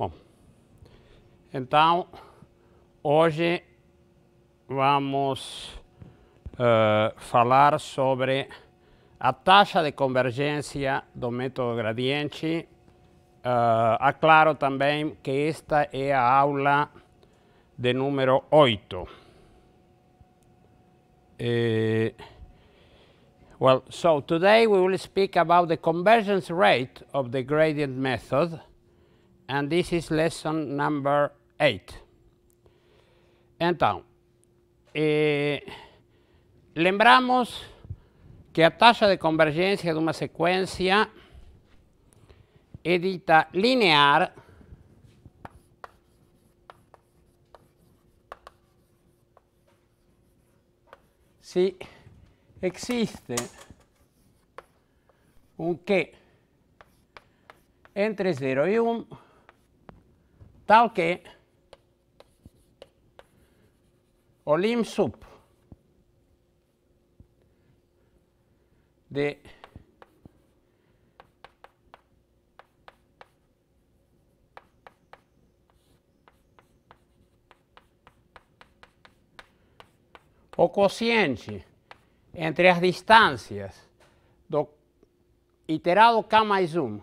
Bom, então hoje vamos uh, falar sobre a taxa de convergência do método gradiente. Uh, aclaro também que esta é a aula de número 8. Uh, eh, well, so today we will speak about the convergence rate of the gradient method and this is lesson number 8. Entonces, eh, lembramos que a tasa de convergencia de una secuencia edita linear si existe un Q entre 0 y 1 tal que o lim sub de o quociente entre as distâncias do iterado k mais 1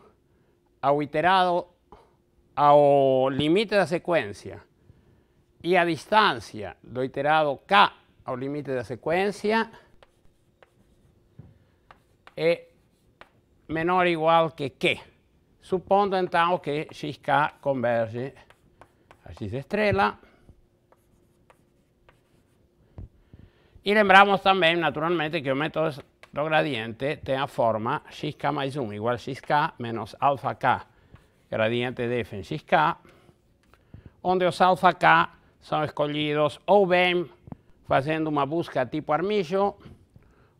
ao iterado a, límite de secuencia y a distancia do iterado k ao limite da secuencia es menor o igual que K Supongo entonces que xk converge a x estrella y lembramos también naturalmente, que el método de gradiente tiene a forma xk más 1 igual a xk menos alfa k gradiente de fensis K, onde os alfa K são escolhidos ou bem fazendo uma busca tipo armilho,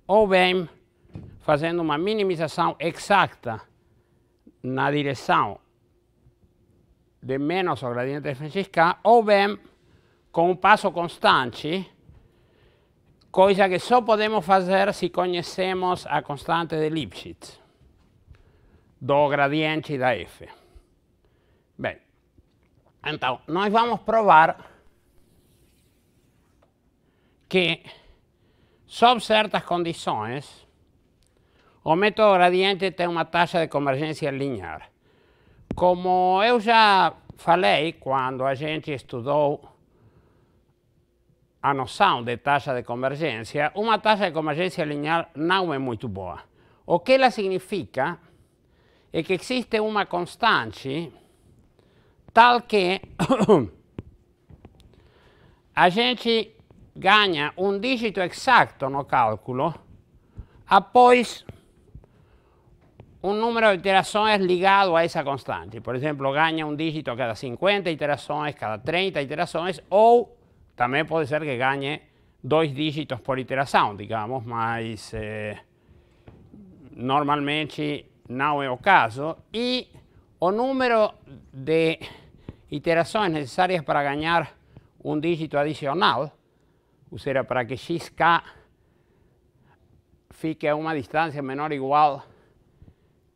ou bem fazendo uma minimização exata na direção de menos o gradiente de fensis K, ou bem com um passo constante, coisa que só podemos fazer se conhecemos a constante de Lipschitz do gradiente da f. Então, nós vamos provar que, sob certas condições, o método gradiente tem uma taxa de convergência linear. Como eu já falei quando a gente estudou a noção de taxa de convergência, uma taxa de convergência linear não é muito boa. O que ela significa é que existe uma constante tal que a gente ganha um dígito exato no cálculo após um número de iterações ligado a essa constante. Por exemplo, ganha um dígito cada 50 iterações, cada 30 iterações, ou também pode ser que ganhe dois dígitos por iteração, digamos, mas eh, normalmente não é o caso. E o número de iteraciones necesarias para ganar un dígito adicional, o sea, para que xk fique a una distancia menor o igual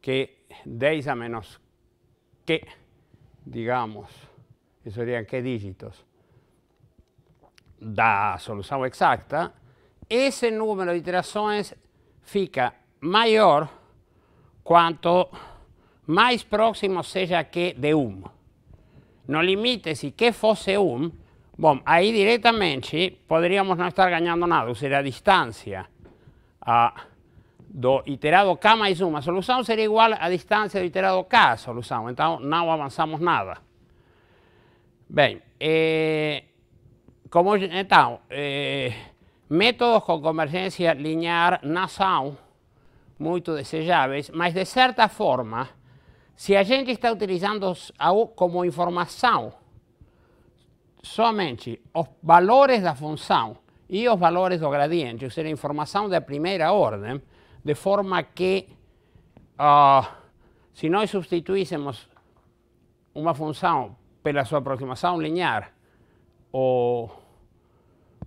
que 10 a menos que, digamos, eso serían qué dígitos, da solución exacta, ese número de iteraciones fica mayor cuanto más próximo sea que de 1 no limites y que fuese un, bom, ahí directamente podríamos no estar ganando nada, o sea, a distancia a, do iterado K mais uma solución sería igual a distancia do iterado K solución, entonces no avanzamos nada. Bem, eh, como, então, eh, métodos con convergencia linear não são muito deseables, mas de cierta forma, Se a gente está utilizando como informação somente os valores da função e os valores do gradiente, ou seja, informação da primeira ordem, de forma que uh, se nós substituíssemos uma função pela sua aproximação linear, o,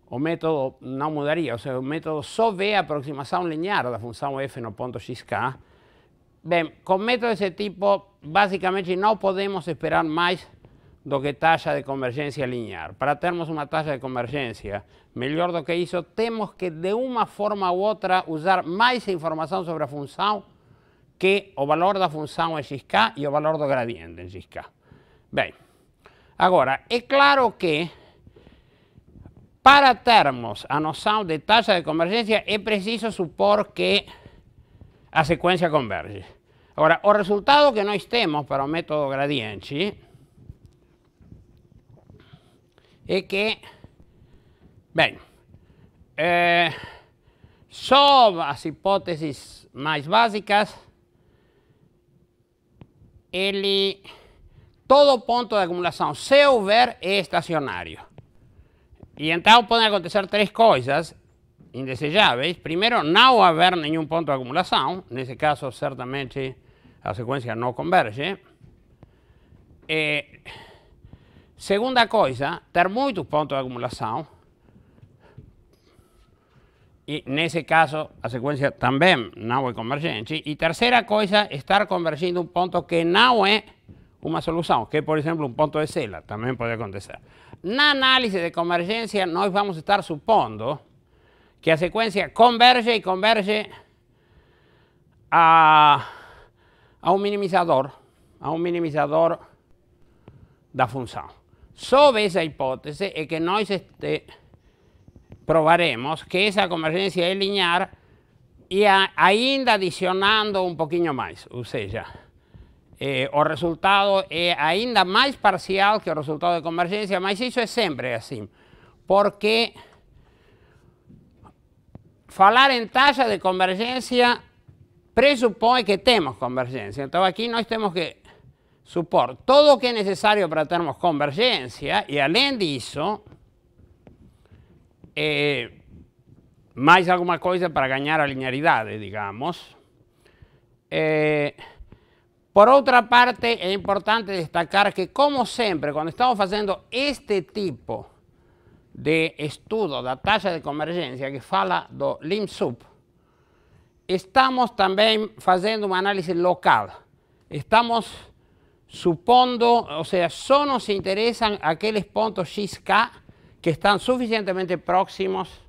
o método não mudaria, ou seja, o método só vê a aproximação linear da função f no ponto xk, Bem, com métodos desse tipo, basicamente não podemos esperar mais do que taxa de convergência linear. Para termos uma taxa de convergência melhor do que isso, temos que, de uma forma ou outra, usar mais informação sobre a função que o valor da função em xk e o valor do gradiente em xk. Bem, agora, é claro que para termos a noção de taxa de convergência é preciso supor que a secuencia converge. Ahora, el resultado que nós temos para o método gradiente é que, bueno, eh, sob as hipóteses mais básicas, ele, todo punto de acumulación, se houver, é estacionário. E então podem acontecer tres coisas indesejáveis, primeiro não haver nenhum ponto de acumulação, nesse caso certamente a sequência não converge. E, segunda coisa, ter muitos pontos de acumulação, e nesse caso a sequência também não é convergente. E terceira coisa, estar convergindo um ponto que não é uma solução, que é, por exemplo, um ponto de sela, também pode acontecer. Na análise de convergência, nós vamos estar supondo que a secuencia converge y converge a, un minimizador, a un minimizador da función. Sobre esa hipótesis es que nosotros este, que esa convergencia es lineal y ainda adicionando un poquito más, eh, o sea, el resultado es eh, ainda más parcial que el resultado de convergencia, mas eso es siempre así, porque falar en talla de convergencia presupone que tenemos convergencia. Entonces aquí nós tenemos que supor todo lo que es necesario para tener convergencia y além disso eso, eh, más alguna cosa para ganar a linearidade, digamos. Eh, por otra parte, es importante destacar que, como siempre, cuando estamos haciendo este tipo de estudo la tasa de convergencia que fala do LIMSUP, estamos también haciendo un análisis local. Estamos supondo, o sea, solo nos interesan aquellos puntos XK que están suficientemente próximos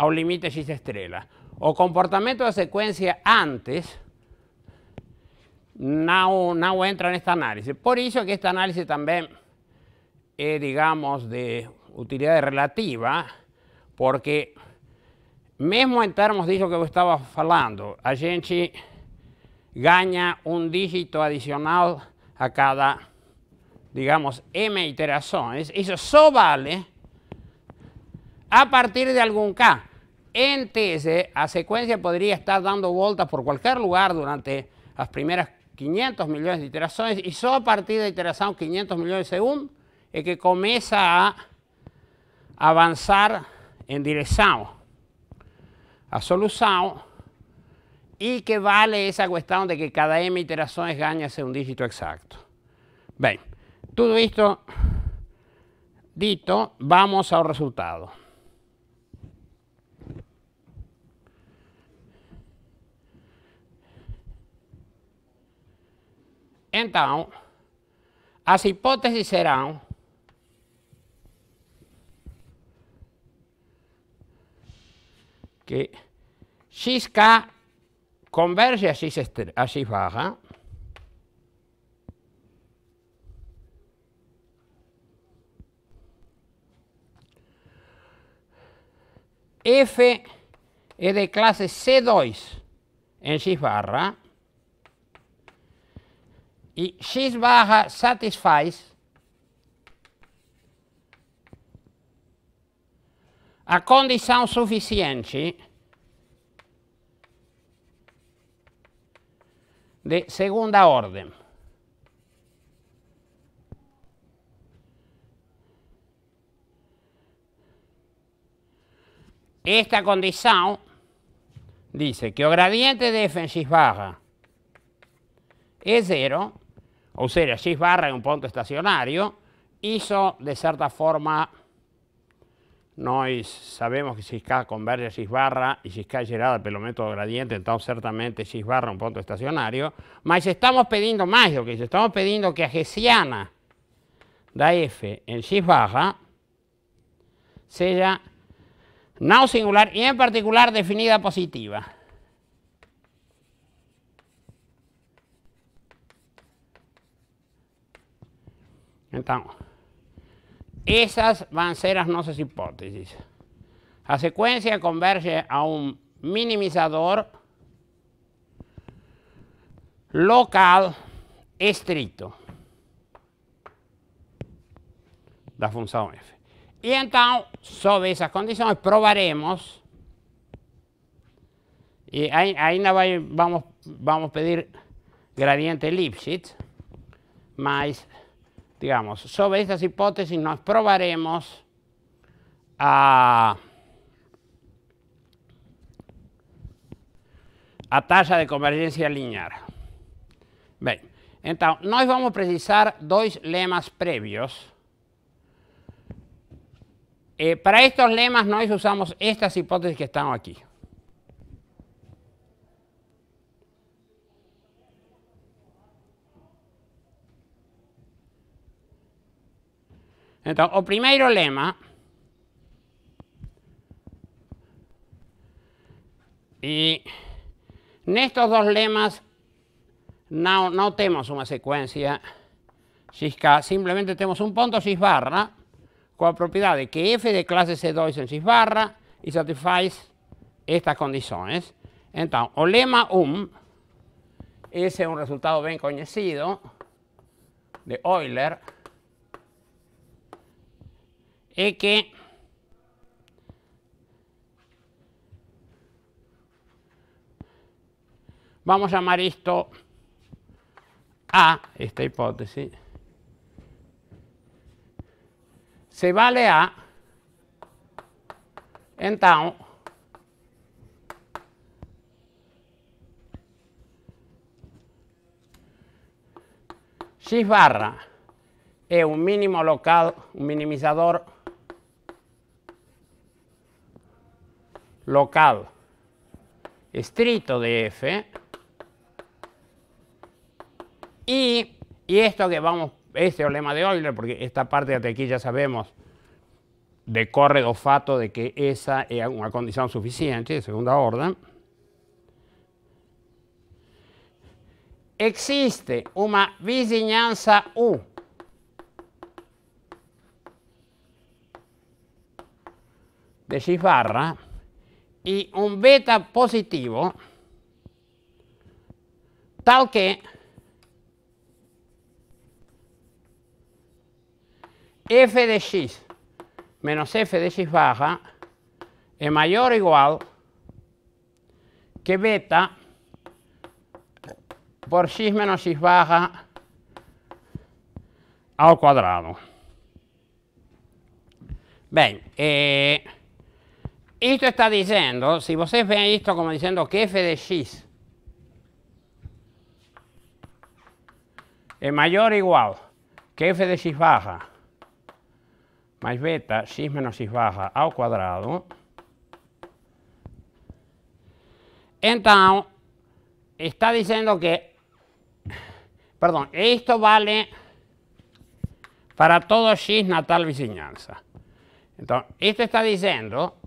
un límite X estrela. O comportamiento de secuencia antes no entra entra este análisis, Por eso que este análisis también es, digamos, de utilidad relativa, porque mesmo términos de lo que vos estabas hablando, a gente gana un dígito adicional a cada, digamos, M iteraciones, eso solo vale a partir de algún K. En tese, secuencia secuencia podría estar dando vueltas por cualquier lugar durante las primeras 500 millones de iteraciones, y solo a partir de iteración 500 millones de segundos es que comienza a avanzar en dirección a solución y que vale esa cuestión de que cada M iteración ganha un dígito exacto. Bien, todo esto dito, vamos al resultado. Entonces, las hipótesis serán que XK converge a X, barra. baja. F es de clase C2 en X barra ¿eh? y X baja satisface a condición suficiente de segunda orden. Esta condición dice que o gradiente de f em x barra es cero, o sea, x barra en un punto estacionario hizo de cierta forma, nosotros sabemos que si xk converge barra y si es llegada pelo método gradiente, entonces certamente barra barra un punto estacionario. mas estamos pedindo más, lo que estamos pidiendo, que a hessiana da F en X barra sea no singular y en particular definida positiva. Entonces. Esas van a ser las nuestras hipótesis. La secuencia converge a un minimizador local estricto La función f. Y entonces, sobre esas condiciones, probaremos y ahí vamos, a pedir gradiente Lipschitz, más digamos, sobre estas hipótesis nos probaremos a, a tasa de convergencia lineal. Bien, entonces, nos vamos precisar dos lemas previos. Eh, para estos lemas, nós usamos estas hipótesis que están aquí. Entonces, el primer lema y en estos dos lemas no tenemos una secuencia xisca, simplemente tenemos un punto xis barra propiedad de que f de clase C2 en xis barra y satisfaz estas condiciones. Entonces, o lema 1, um, ese un resultado bien conocido de Euler, es que vamos a llamar esto A, esta hipótesis, se vale A, entonces, X barra es un mínimo local, un minimizador local estrito de f y, esto que vamos, este problema de Euler, porque esta parte de aquí ya sabemos decorre do fato de que esa es una condición suficiente de segunda orden. Existe una vizinanza U de X barra y un beta positivo, tal que f de x menos f de x baja es mayor o igual que beta por x menos x baja al cuadrado. Bien, eh... Esto está diciendo, si ustedes ven esto como diciendo que f de x es mayor o igual que f de x baja más beta x menos x baja al cuadrado. Entonces, está diciendo que, perdón, esto vale para todo x natal vicinanza. Entonces, esto está diciendo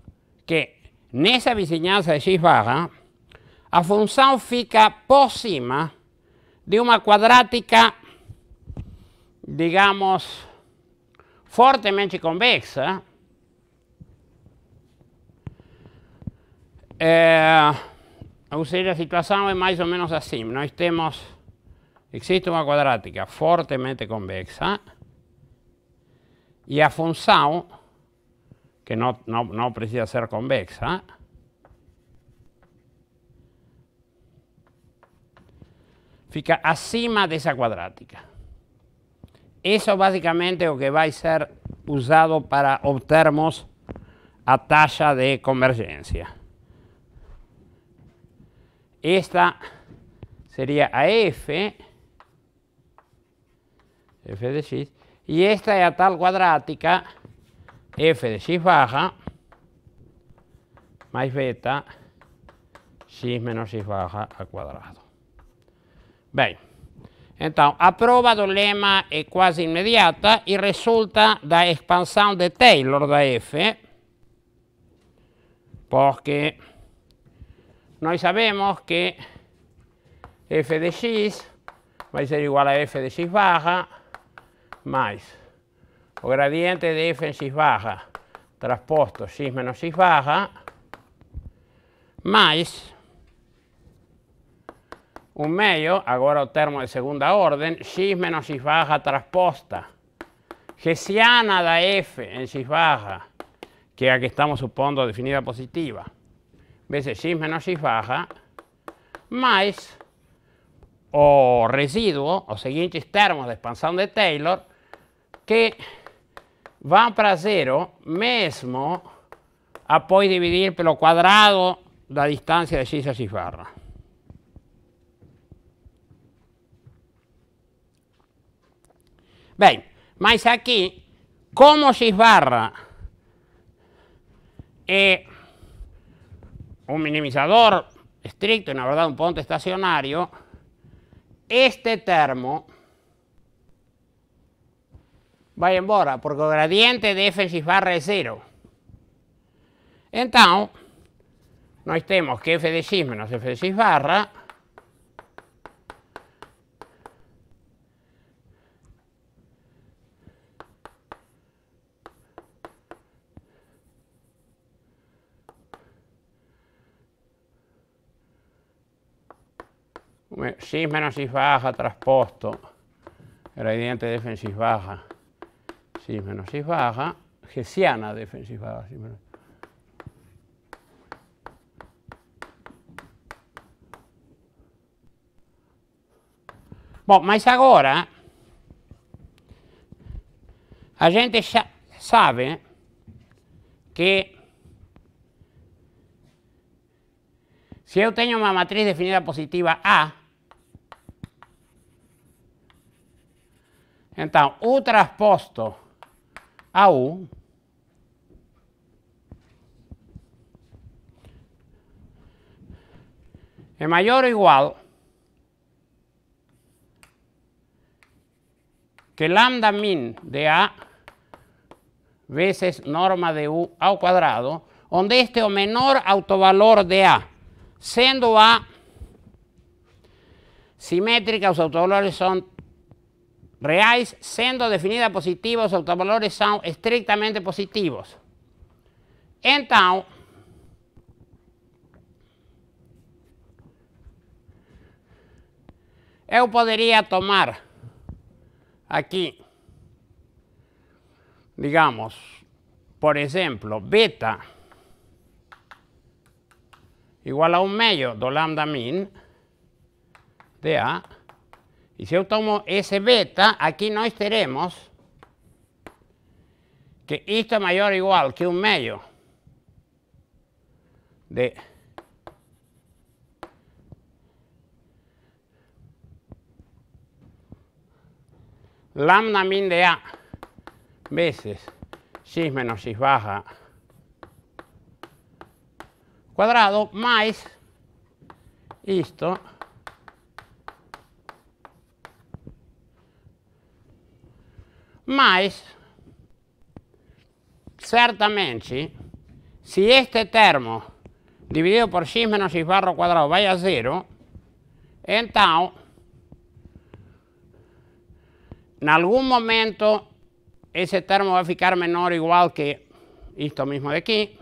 que nessa vizinhança de X-barra, a função fica por cima de uma quadrática, digamos, fortemente convexa, É, ou seja, a situação é mais ou menos assim. Nós temos, existe uma quadrática fortemente convexa e a função que no, no, no precisa ser convexa, fica acima esa cuadrática. Eso básicamente es lo que va a ser usado para obtenermos a talla de convergencia. Esta sería a f, f de x, y esta es a tal cuadrática f de x barra mais beta x menos x barra ao quadrado. Bem, então a prova do lema é quase imediata e resulta da expansão de Taylor da f, porque nós sabemos que f de x vai ser igual a f de x barra mais o gradiente de f en x' baja trasposto x menos x' baja mais un medio, agora o termo de segunda orden, x menos x baja trasposta, gesiana da f en x baja que aquí que estamos supondo definida positiva, veces x menos x baja mais o residuo o seguintes termos de expansión de Taylor, que va para 0, a apoi dividir pelo cuadrado la distancia de x a x barra. Bien, mas aquí, como x barra es un minimizador estricto, en verdad, un punto estacionario, este termo vai embora, porque el gradiente de f barra é cero entonces no temos que f de x menos f de x barra x menos x baja trasposto, gradiente de f en baja si menos 6 baja, gesiana defensiva. baja. menos. Bom, mas agora a gente sabe que se eu tenho uma matriz definida positiva A, então o transposto au es mayor o igual que lambda min de A veces norma de U al cuadrado, donde este o menor autovalor de A, siendo A simétrica, los autovalores son Reales, siendo definida positivos, los valores son estrictamente positivos. Entonces, eu podría tomar aquí, digamos, por ejemplo, beta igual a un medio de lambda min de A y si yo tomo ese beta, aquí nos tenemos que esto es mayor o igual que un medio de lambda min de A veces x menos x baja cuadrado más esto Más, ciertamente, si este termo dividido por x menos x barro cuadrado vaya a cero, entonces, en algún momento ese termo va a ficar menor o igual que esto mismo de aquí.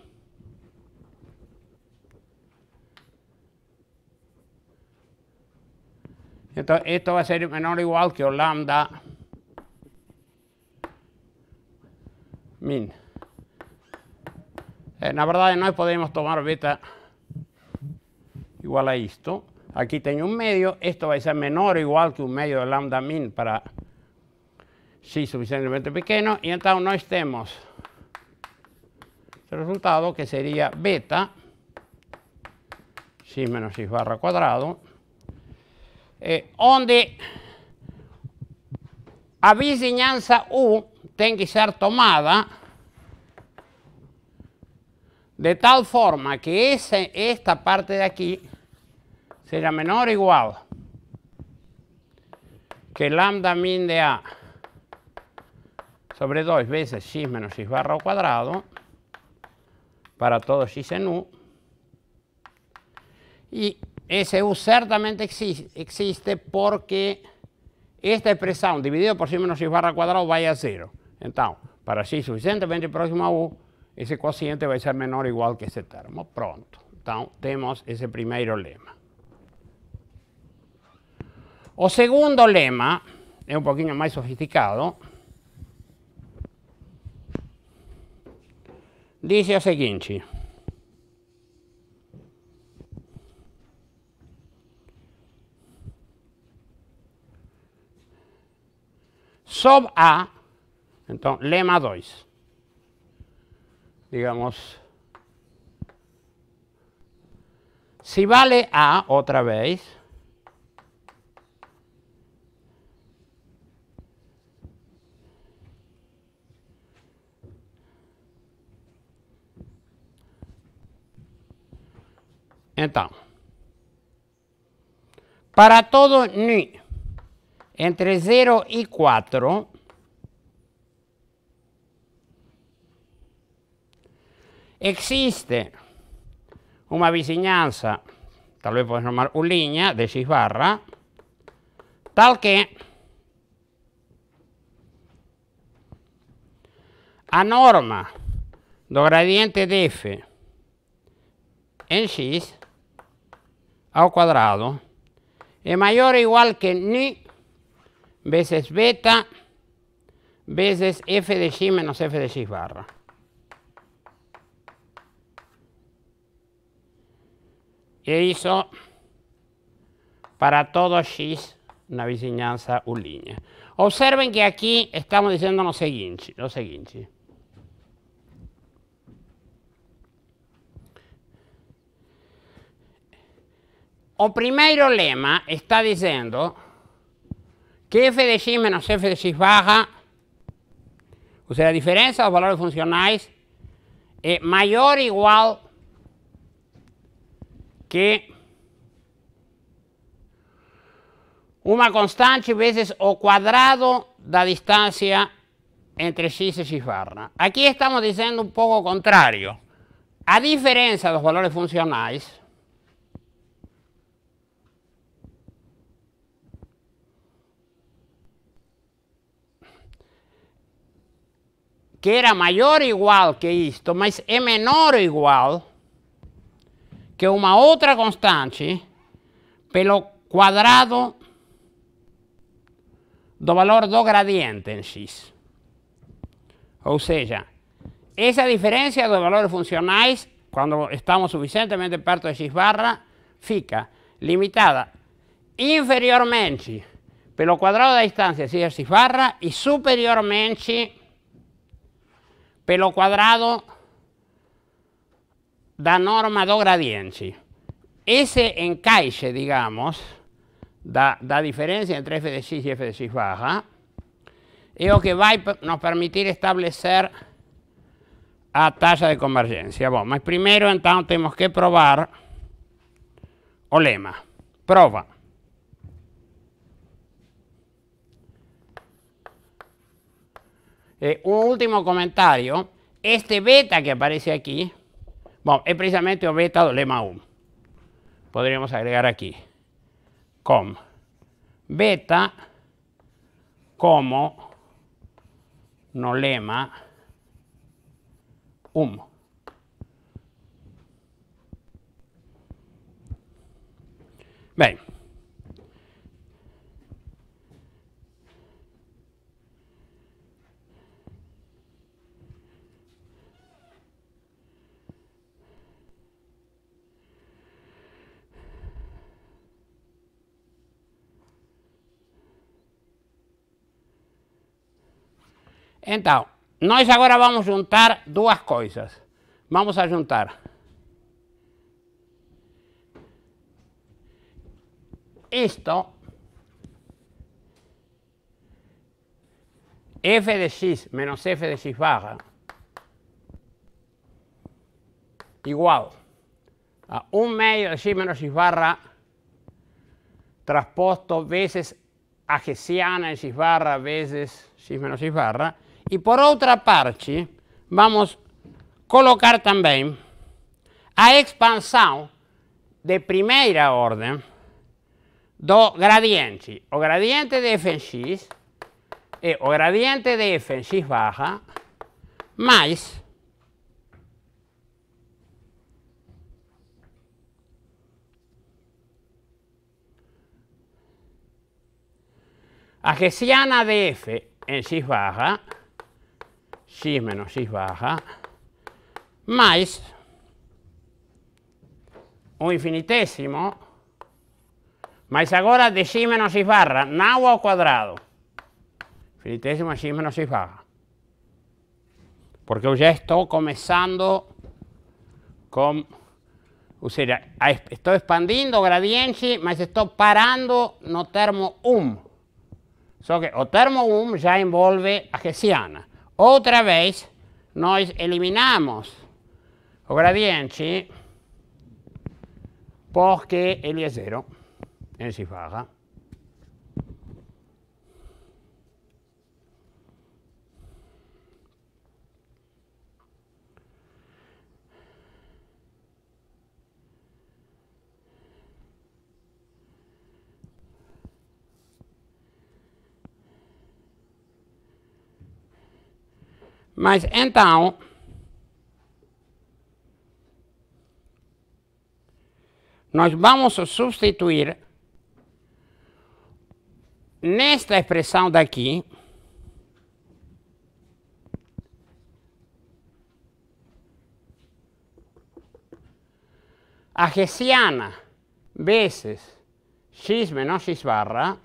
Entonces, esto va a ser menor o igual que lambda min. en eh, verdad verdad no podemos tomar beta igual a esto Aquí tengo un medio, esto va a ser menor o igual que un medio de lambda min para si suficientemente pequeño y entonces no estemos el resultado que sería beta si menos x barra cuadrado, donde eh, a vizinhança U tiene que ser tomada de tal forma que ese, esta parte de aquí sea menor o igual que lambda min de A sobre 2 veces x menos x barra al cuadrado para todo x en U. Y ese U ciertamente existe porque esta expresión dividido por x menos x barra al cuadrado vaya a 0. Então, para x suficientemente próximo a u, cociente va a ser menor ou igual que ese termo. Pronto. Então, temos esse primeiro lema. O segundo lema es un pouquinho más sofisticado. Dice o seguinte. Sob A entonces, lema 2. Digamos, si vale A otra vez, entonces, para todo ni entre 0 y 4, Existe una vicinanza, tal vez podemos llamar una línea de X barra, tal que a norma del gradiente de f en x al cuadrado es mayor o igual que ni veces beta veces f de x menos f de x barra. Y e hizo para todo X una vicinanza u línea. Observen que aquí estamos diciendo lo seguinte, lo primer O lema está diciendo que f de x menos f de x baja, sea, la diferencia de los valores funcionales, es mayor o igual que una constante veces o cuadrado la distancia entre X y Farna. Aquí estamos diciendo un poco contrario. A diferencia de los valores funcionales, que era mayor o igual que esto, más es menor o igual que una otra constante, pelo cuadrado do valor do gradiente en x. O sea, esa diferencia de valores funcionales, cuando estamos suficientemente perto de x barra, fica limitada inferiormente pelo cuadrado da distancia, es x barra, y superiormente pelo cuadrado da norma do gradiente. Ese encaixe, digamos, da, diferencia entre f de x y f de x, baja, es lo que va a nos permitir establecer a tasa de convergencia. Bueno, mas primero, entonces, tenemos que probar o lema. Prova. Eh, un último comentario. Este beta que aparece aquí bueno, es precisamente beta lema 1. Podríamos agregar aquí. Com. Beta como no lema 1. Bien. Então, nós agora vamos juntar duas coisas. Vamos a juntar. Isto, f de x menos f de x barra, igual a 1 meio de x menos x barra transposto vezes a hessiana de x barra vezes x menos x barra, Y por otra parte, vamos a colocar también a expansión de primera orden do gradiente. O gradiente de f x e o gradiente de f en x baja, más a hessiana de f en x baja x menos x baja más un infinitésimo, más agora de x menos x barra, nau cuadrado cuadrado Infinitésimo x menos x baja Porque yo ya estoy comenzando con o sea, estoy expandiendo gradiente, mas estoy parando no termo 1. solo que o termo 1 ya envolve a hessiana otra vez nos eliminamos el gradiente porque él es cero en se Mas então, nós vamos substituir nesta expressão daqui a hessiana vezes x menos x barra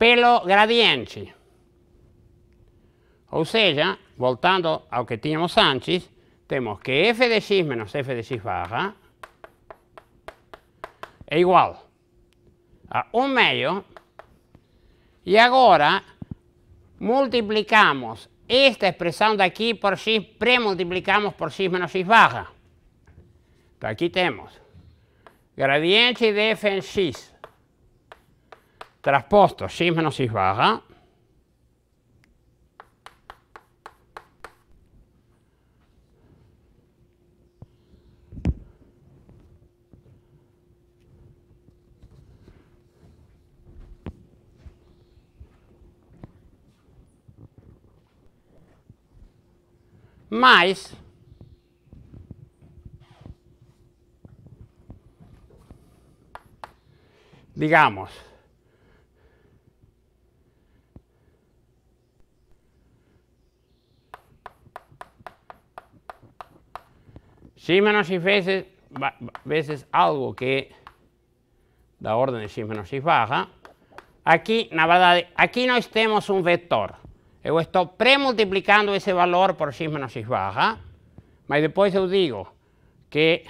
pelo gradiente. sea, volviendo voltando lo que teníamos antes, tenemos que f de x menos f de x barra es igual a un medio. Y ahora multiplicamos esta de aquí por x, pre multiplicamos por x menos x barra. Aquí tenemos gradiente de f en x trasposto simeno si farà, eh? mais digamos Si menos veces, veces algo que da orden de si menos si baja. Aquí, la verdad, aquí no estemos un vector. Yo estoy premultiplicando ese valor por x menos x baja, pero después yo digo que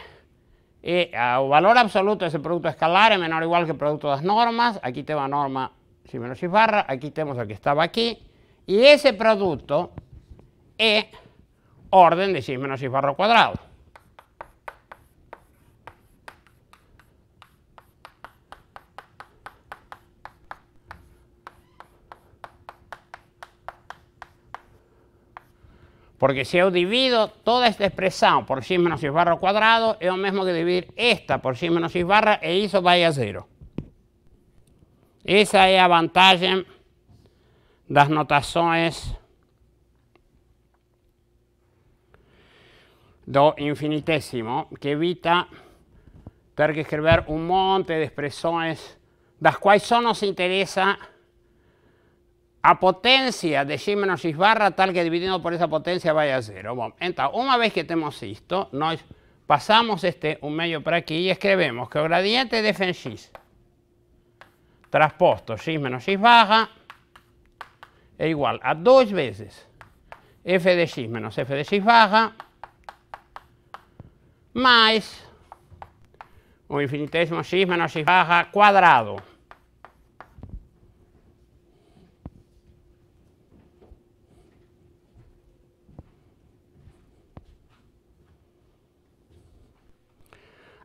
el eh, valor absoluto de ese producto escalar es menor o igual que producto de las normas. aquí tengo la norma si menos x barra, aquí tenemos el que estaba aquí, y e ese producto es orden de si menos x barra cuadrado. Porque si he divido toda esta expresión por x menos x barra cuadrado, es lo mismo que dividir esta por x menos x barra e eso vaya a cero. Esa la ventaja de las notaciones do infinitésimo, que evita tener que escribir un monte de expresiones las cuales solo nos interesa a potencia de x menos x barra tal que dividido por esa potencia vaya a cero. Bueno, entonces una vez que tenemos esto, nos pasamos este un medio para aquí y que el gradiente de f en x transposto x menos x barra es igual a dos veces f de x menos f de x barra más un infinitesimo x menos x barra cuadrado.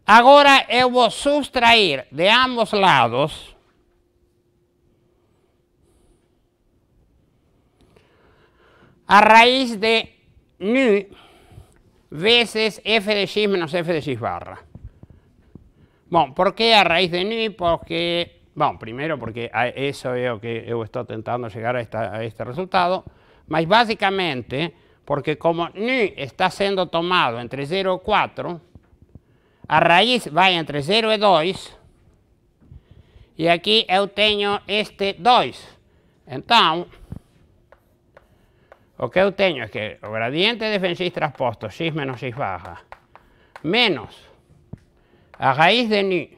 yo voy a sustraer de ambos lados a raíz de nu veces f de x menos f de x barra. ¿Bueno, ¿por qué a raíz de nu? Porque, bueno, primero porque eso es lo que yo estoy intentando llegar a, este resultado, más básicamente porque como nu está siendo tomado entre 0 y 4, a raíz va entre 0 y 2. Y aquí eu tengo este 2. Entonces, o que eu tengo es que o gradiente de Fensis transposto, x menos x baja, menos a raíz de ni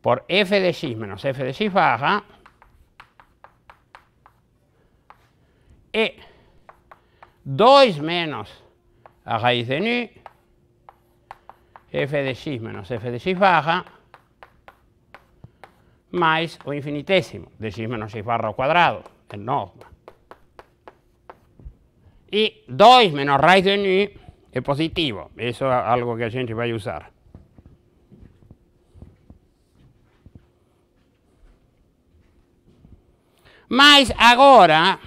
por f de x menos f de x baja, e 2 menos a raíz de ni f de x menos f de x barra mais o infinitésimo de x menos x barra ao quadrado, el norma. E 2 menos raiz de nu é positivo, isso é algo que a gente vai usar. Mas agora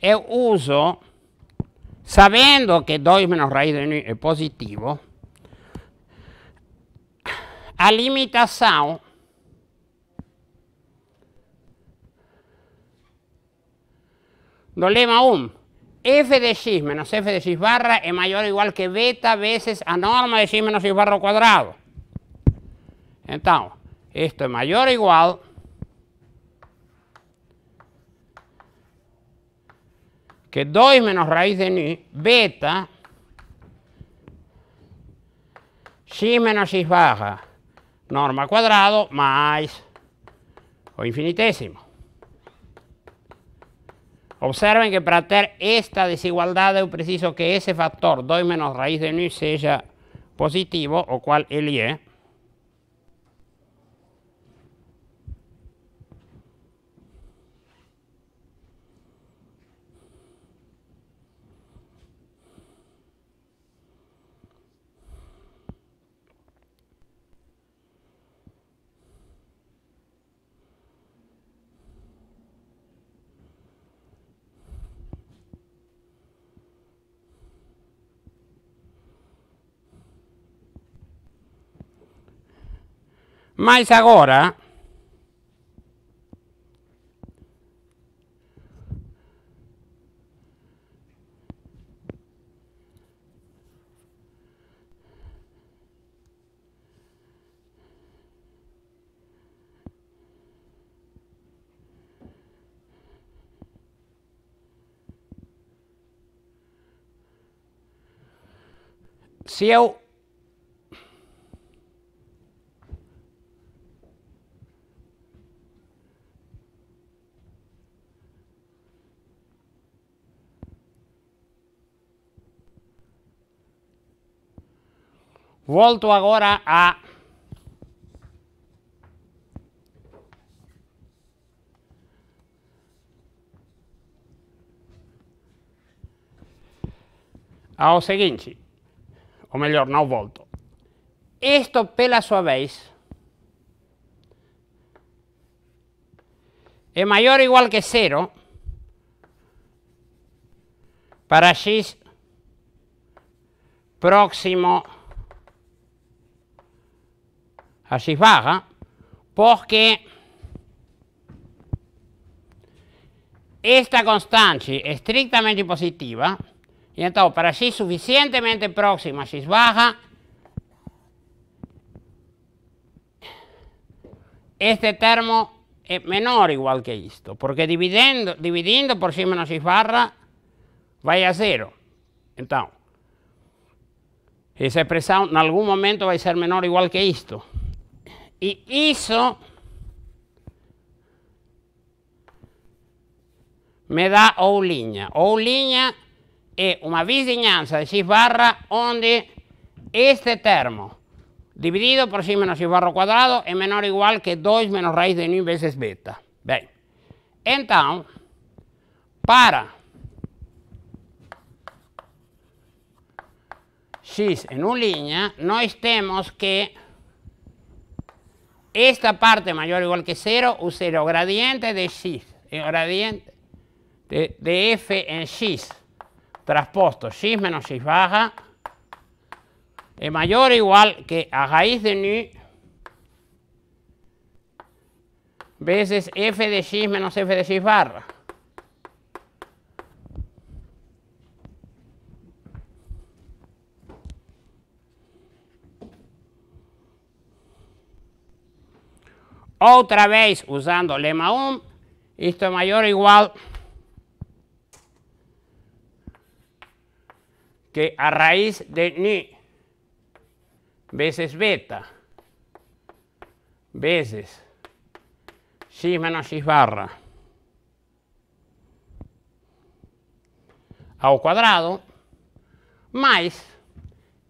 eu uso, sabendo que 2 menos raiz de nu é positivo, a limitación do lema 1. f de x menos f de x barra es mayor o igual que beta veces a norma de x menos x barra al cuadrado. Entonces, esto es mayor o igual que 2 menos raíz de ni beta x menos x barra norma cuadrado más o infinitésimo. Observen que para tener esta desigualdad es preciso que ese factor 2 menos raíz de nu sea positivo, o cual ele Mas agora. Se eu Volto agora a ao seguinte, ou melhor, não volto. Isto, pela sua vez, é maior ou igual que zero para x próximo así baja porque esta constante es estrictamente positiva, y entonces para x suficientemente próxima a x barra este termo es menor igual que esto, porque dividiendo, dividiendo por X menos x barra, vaya a cero. Entonces, esa expresión en algún momento va a ser menor igual que esto. Y eso me da o línea. O línea es una vizinhança de x barra donde este termo dividido por x menos x barra cuadrado es menor o igual que 2 menos raíz de nu veces beta. Bien, então, para x en una línea, nós temos que esta parte mayor o igual que 0, U0, gradiente de x, eh, gradiente de, f en x, traspuesto, x menos x barra, es mayor o igual que a raíz de nu veces f de x menos f de x barra. Otra vez usando lema 1, esto mayor o igual que a raíz de ni veces beta veces x menos x barra al cuadrado más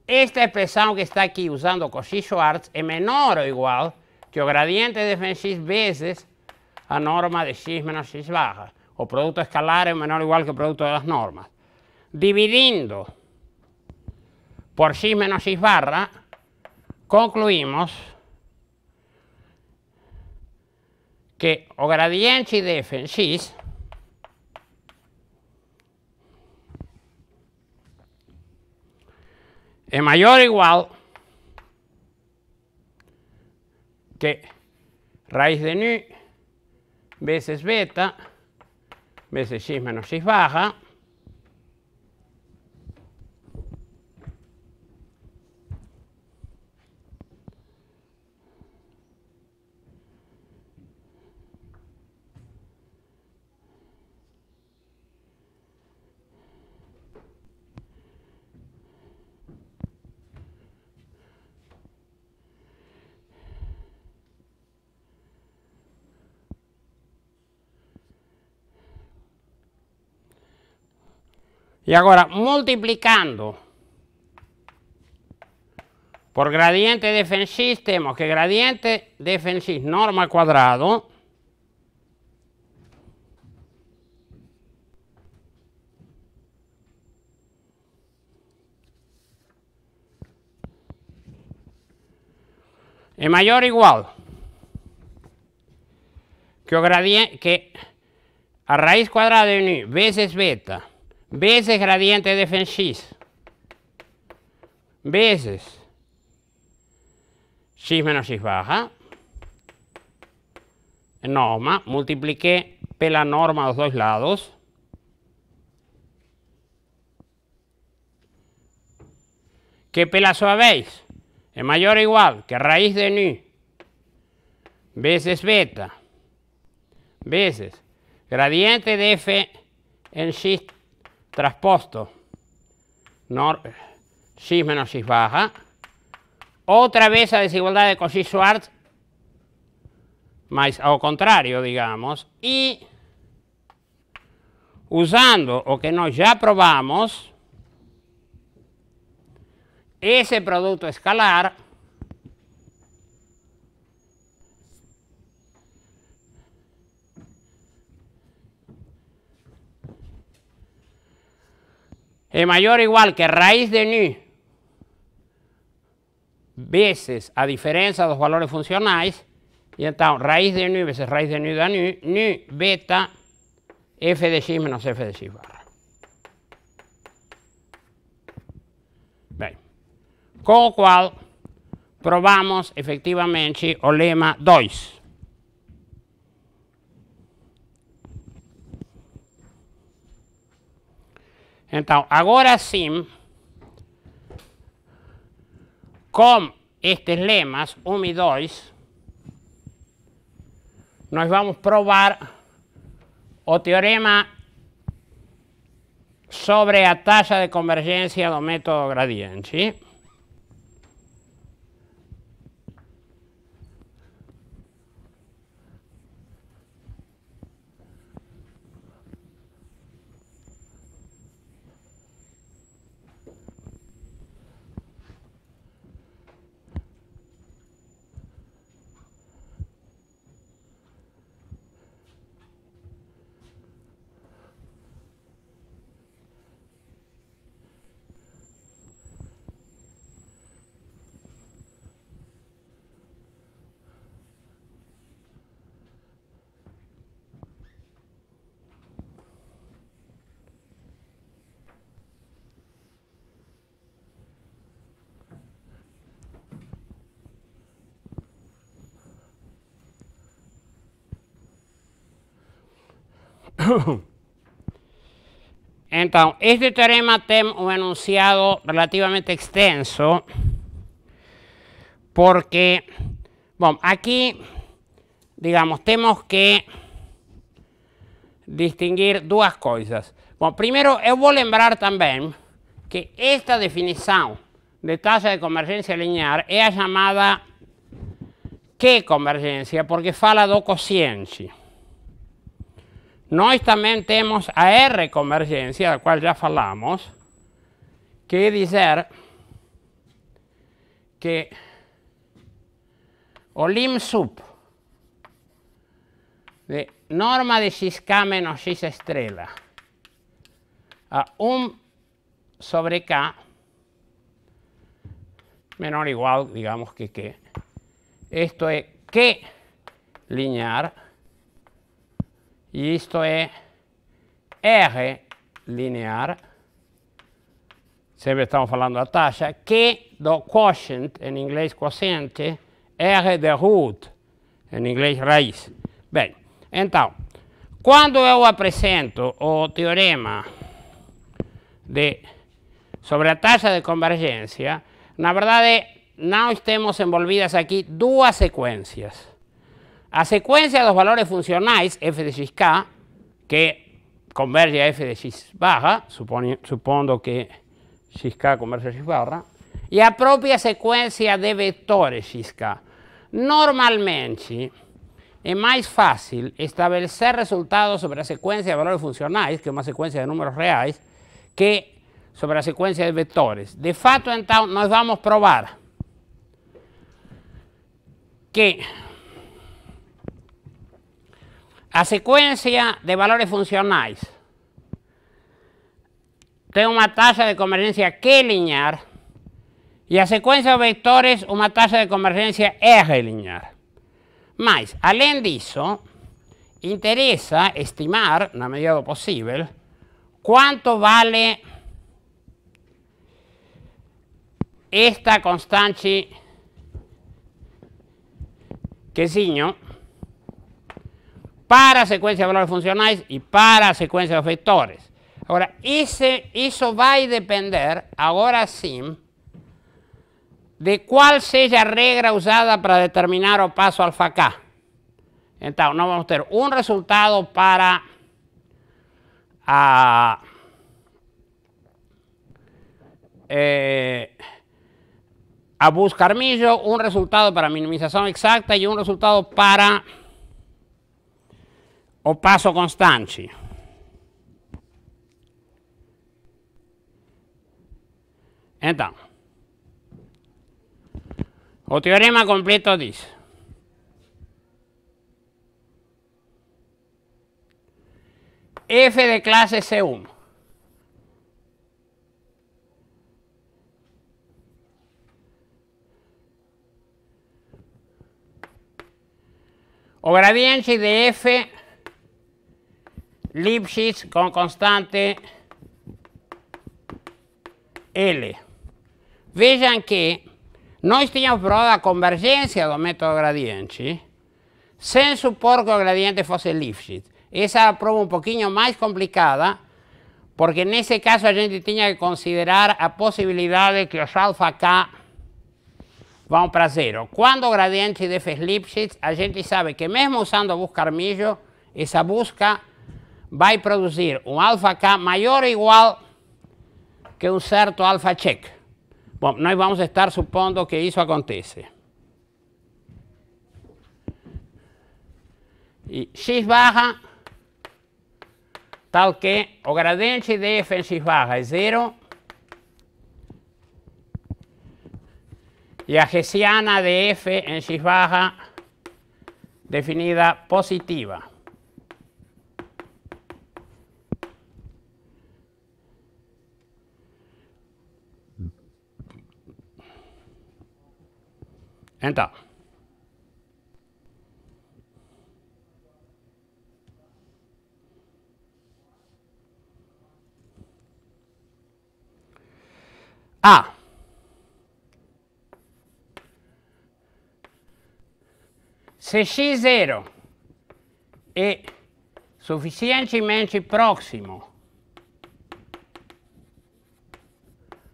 esta expresión que está aquí usando x schwarz es menor o igual que o gradiente de f en x veces a norma de x menos x barra. o producto escalar es menor o igual que el producto de las normas, dividiendo por x menos x barra, concluimos que o gradiente de f en es mayor o igual que raíz de nu veces beta veces x menos x baja Y ahora, multiplicando por gradiente de tenemos que gradiente de norma cuadrado es mayor o igual que, a raíz cuadrada de ni veces beta veces gradiente de x, Veces x menos x baja. Norma, multipliqué pela norma a los dos lados. ¿Qué pela habéis? Es mayor o igual que raíz de nu veces beta veces gradiente de f en x trasposto x menos x baja, otra vez a desigualdad de Cauchy-Schwarz, más o contrario, digamos, y usando o que no ya probamos ese producto escalar es mayor o igual que raíz de nu veces a de los valores funcionales, y entonces raíz de nu veces raíz de nu da nu, nu beta f de x menos f de x barra. Con lo o probamos efectivamente el lema 2. Entonces, ahora sí, con estos lemas 1 y 2, nos vamos probar o teorema sobre la talla de convergencia del método Gradiente. Entonces, este teorema tiene un enunciado relativamente extenso porque, bueno, aquí, digamos, tenemos que distinguir dos cosas. Bueno, primero, yo voy a lembrar también que esta definición de tasa de convergencia lineal es llamada ¿qué convergencia porque fala do cociente. Nosotros también tenemos a R convergencia la cual ya falamos, que decir, que olim lim sub de norma de xk menos x estrela a 1 sobre k menor o igual, digamos que que. Esto es que linear y esto es R linear, siempre estamos hablando la tasa, que do quotient, en inglés, cociente R de root, en inglés, raíz. Bien, entonces, cuando yo presento o teorema sobre la tasa de convergência, na verdade, no estemos envolvidas aquí dos secuencias. A secuencia los valores funcionais, f de xk, que converge a f de x baja, supone, supondo que xk converge a x barra, y a propia secuencia de vectores xk. Normalmente es más fácil establecer resultados sobre la secuencia de valores funcionais, que es una secuencia de números reales, que sobre la secuencia de vectores. De fato, entonces, nos vamos probar que a secuencia de valores funcionales tengo una tasa de convergencia que linear y a secuencia de vectores una tasa de convergencia R linear. Mas, além disso, interesa estimar, la medida posible, cuánto vale esta constante que signo para secuencia de valores funcionales y para secuencia de vectores. Ahora, eso va a depender, ahora sí, de cuál sea la regla usada para determinar o paso alfa K. Entonces, no vamos a tener un resultado para a, ah, eh, a buscar millo, un resultado para minimización exacta y un resultado para o Paso Constanci. Entonces, o teorema completo dice F de clase C1 um. o gradiente de F Lipschitz con constante L. Vean que no teníamos probado la convergencia del método gradiente sin supor que el gradiente fuese Lipschitz. Esa prueba a prova um complicada, porque en ese caso a gente tenía que considerar la posibilidad de que los alfa K vão para cero. Cuando el gradiente de F Lipschitz, a gente sabe que mesmo usando buscar millo esa busca va a producir un alfa-K mayor o igual que un cierto alfa-check. Bueno, vamos vamos estar supondo que eso acontece. Y x baja tal que o gradiente de f en x baja es cero y Hessiana de f en x baja definida positiva. Enter. A. Se C0 è sufficientemente prossimo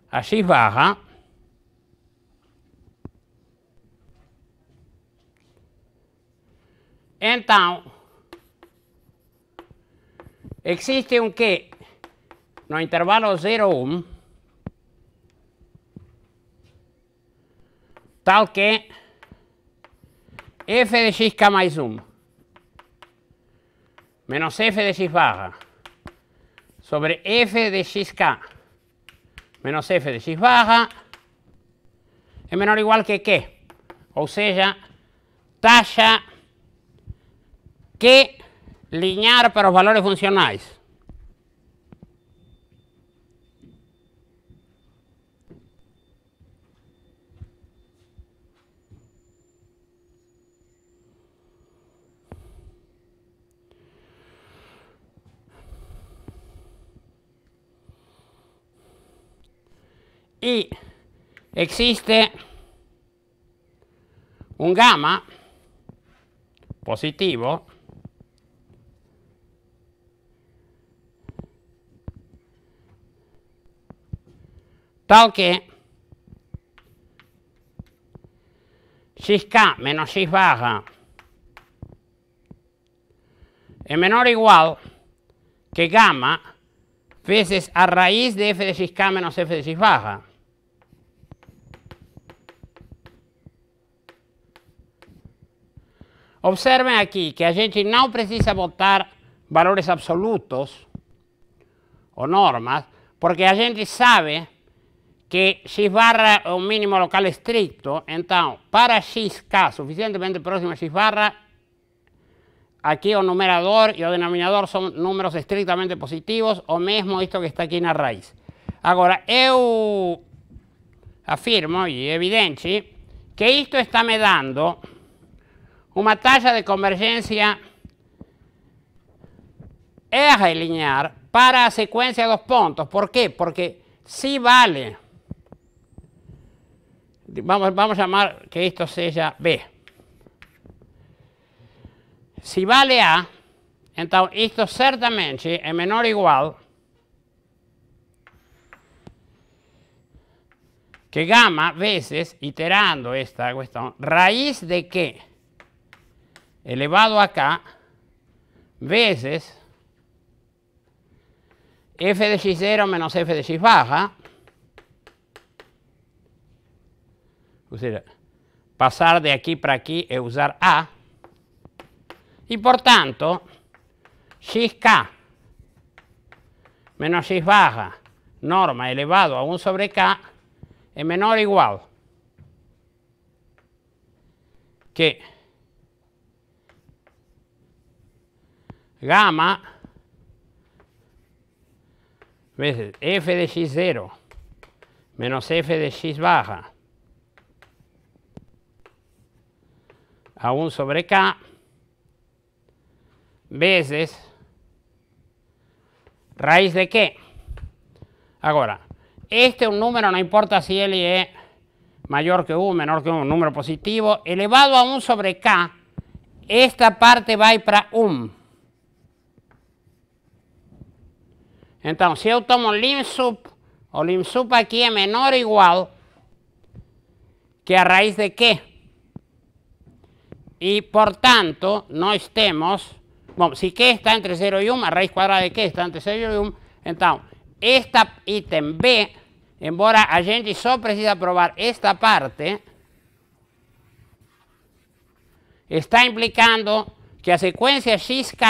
a C barra, existe un que no intervalo 0-1, um. tal que f de xk más 1 menos f de x barra sobre f de xk menos f de x barra es menor o igual que que o sea, talla que linear para los valores funcionales. Y existe un gamma positivo Tal que xk menos X baja es menor o igual que gamma veces a raíz de f de xk menos f de x baja. Observen aquí que a gente no precisa votar valores absolutos o normas, porque a gente sabe que si barra un mínimo local estricto, entonces, para XK, suficientemente próximo a x barra, aquí o numerador y o denominador son números estrictamente positivos, o mismo esto que está aquí en la raíz. Ahora, yo afirmo, y evidencio que esto está me dando una talla de convergencia R linear para secuencia de dos puntos. Por qué? Porque si vale vamos, a llamar que esto sea B. Si vale A, entonces esto ciertamente es menor o igual que gamma veces, iterando esta cuestión, raíz de que elevado a K veces f de x0 menos f de x baja O sea, pasar de aquí para aquí es usar A. tanto tanto, XK menos X baja, norma elevado a 1 sobre K, es menor o igual que gamma veces f de x0 menos f de x baja a 1 sobre K veces raíz de qué? Ahora, este es un número, no importa si L es mayor que 1, menor que 1 número positivo, elevado a 1 sobre K, esta parte va para 1. Entonces, si yo tomo lim sub, o lim sub aquí es menor o igual que a raíz de qué? y por tanto no estemos, bueno, si Q está entre 0 y 1, raíz cuadrada de Q está entre 0 y 1, entonces esta ítem B, embora a gente só precisa probar esta parte, está implicando que la secuencia XK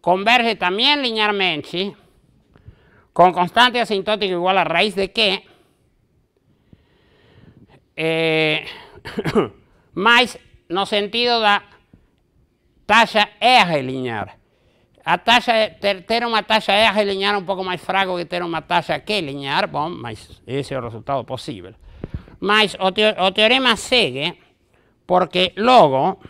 converge también linealmente con constante asintótica igual a raíz de Q, eh, más no sentido da taxa talla R e A taxa é, ter, ter uma taxa é más fraco que ter uma taxa que linear, bom, mas ese é o resultado posible. Mas teorema sigue porque logo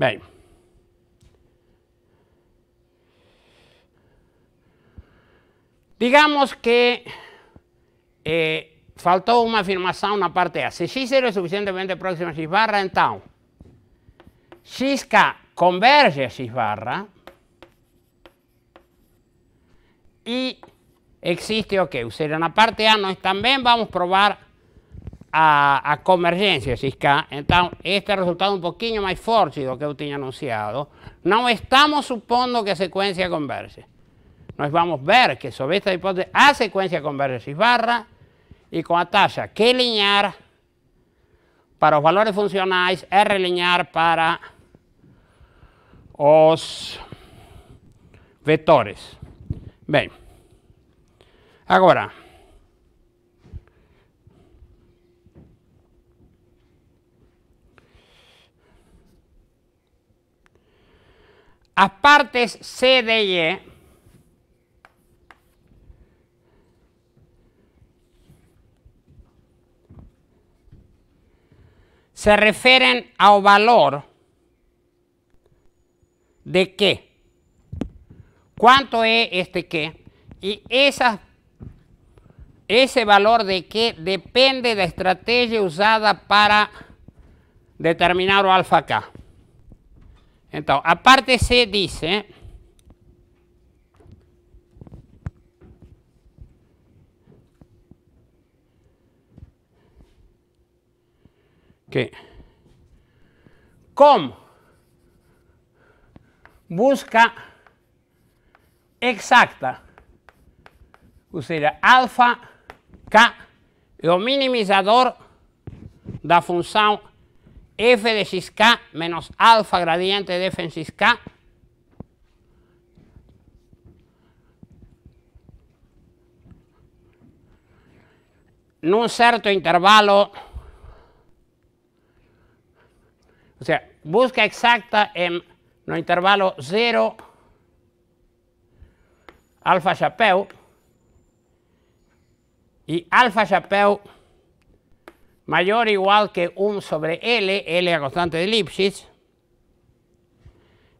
Bien, Digamos que eh, faltó una afirmación na parte A. si x0 es suficientemente próximo a x barra, entonces xk converge a x barra y existe, ok, usted en la parte A no también, vamos a probar a, a es que, entonces este resultado un poquito más fuerte de lo que yo tenía anunciado, no estamos supondo que la secuencia converge. Nos vamos a ver que sobre esta hipótesis a secuencia converge y barra y con la que linear para los valores funcionales R linear para los vectores. Bien. ahora Las partes C de se refieren al valor de qué. ¿Cuánto es este qué? Y esa, ese valor de qué depende de la estrategia usada para determinar o alfa K. Então, a parte C diz. Hein? Eh, que como busca exacta, ou seja, alfa k é o minimizador da função f de 6 menos alfa gradiente de f en 6k en un cierto intervalo, o sea, busca exacta en no intervalo 0 alfa chapeu y alfa chapeu mayor o igual que 1 sobre L, L es constante de elipsis,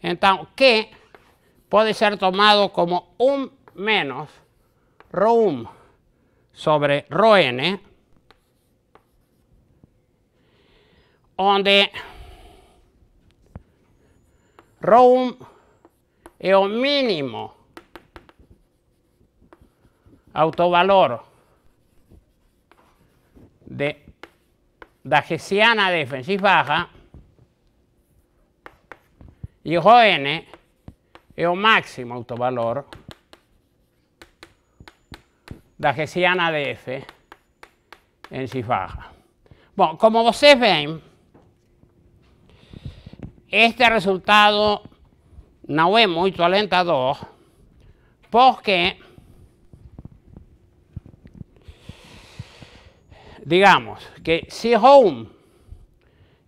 entonces que puede ser tomado como 1 menos rho 1 sobre rho n, donde rho 1 es el mínimo autovalor de Bagesiana defensiva baja, y ojo N el máximo autovalor bagesiana de F en si baja. Bueno, como ustedes ven, este resultado no es muy alentador porque digamos que si home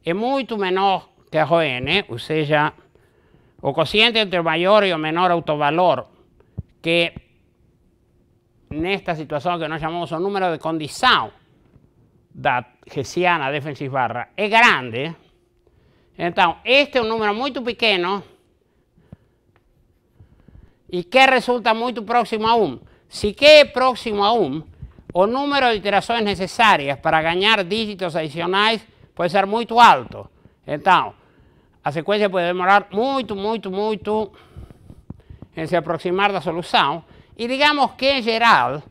es muito menor que ON, ou seja, o cociente entre o maior e o menor autovalor, que en esta situación que nos llamamos o número de condição da hessiana defensive barra é grande, ¿eh? então este é um número muito pequeño y que resulta muito próximo a 1. Si que é próximo a 1, o número de iteraciones necesarias para ganar dígitos adicionales puede ser muy alto. entonces, la secuencia puede demorar mucho, mucho, mucho en se aproximar la solución y digamos que, en general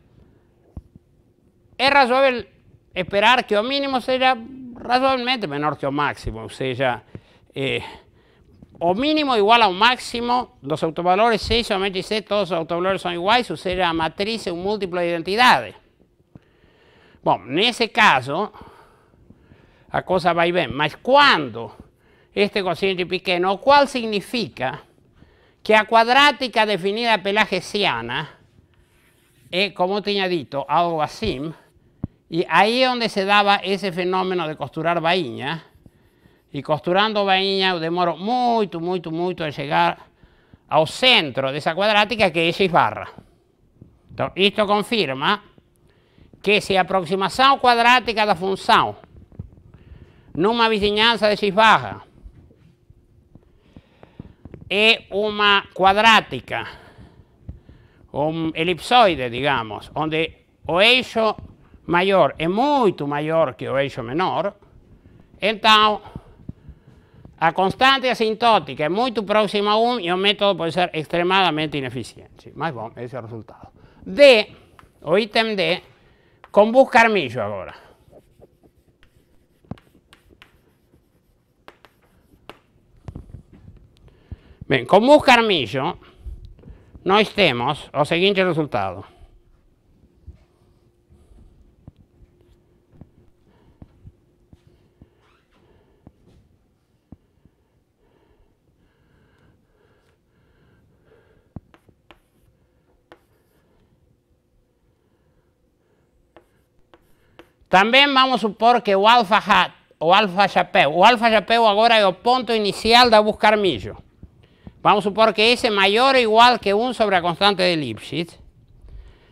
es razonable esperar que o mínimo sea razonablemente menor que o máximo, o sea eh, o mínimo igual a un máximo los autovalores 6 solamente 6, todos los autovalores son iguales o sea, la matriz es múltiplo de identidades. Bueno, en ese caso, la cosa va y ven. mas cuando este cociente pequeño? ¿Cuál ¿Cuál significa que la cuadrática definida pelagesiana es, como teñadito algo así, y ahí es donde se daba ese fenómeno de costurar vaina. Y costurando vaina demoro mucho, mucho, mucho de llegar al centro de esa cuadrática que es barra. Entonces, esto confirma que se a aproximação quadrática da função numa vizinhança de x barra é uma quadrática, um elipsoide, digamos, onde o eixo maior é muito maior que o eixo menor, então a constante assintótica é muito próxima a 1 e o método pode ser extremadamente ineficiente. Mas bom, esse é o resultado. D, o item D, con Buscarmillo ahora. con con Buscarmillo no estemos o siguiente resultado. También vamos a supor que o alfa hat, o alfa chapeu, o alfa chapeu ahora es el punto inicial de buscar millo. Vamos a supor que ese mayor o igual que 1 sobre la constante de Lipschitz.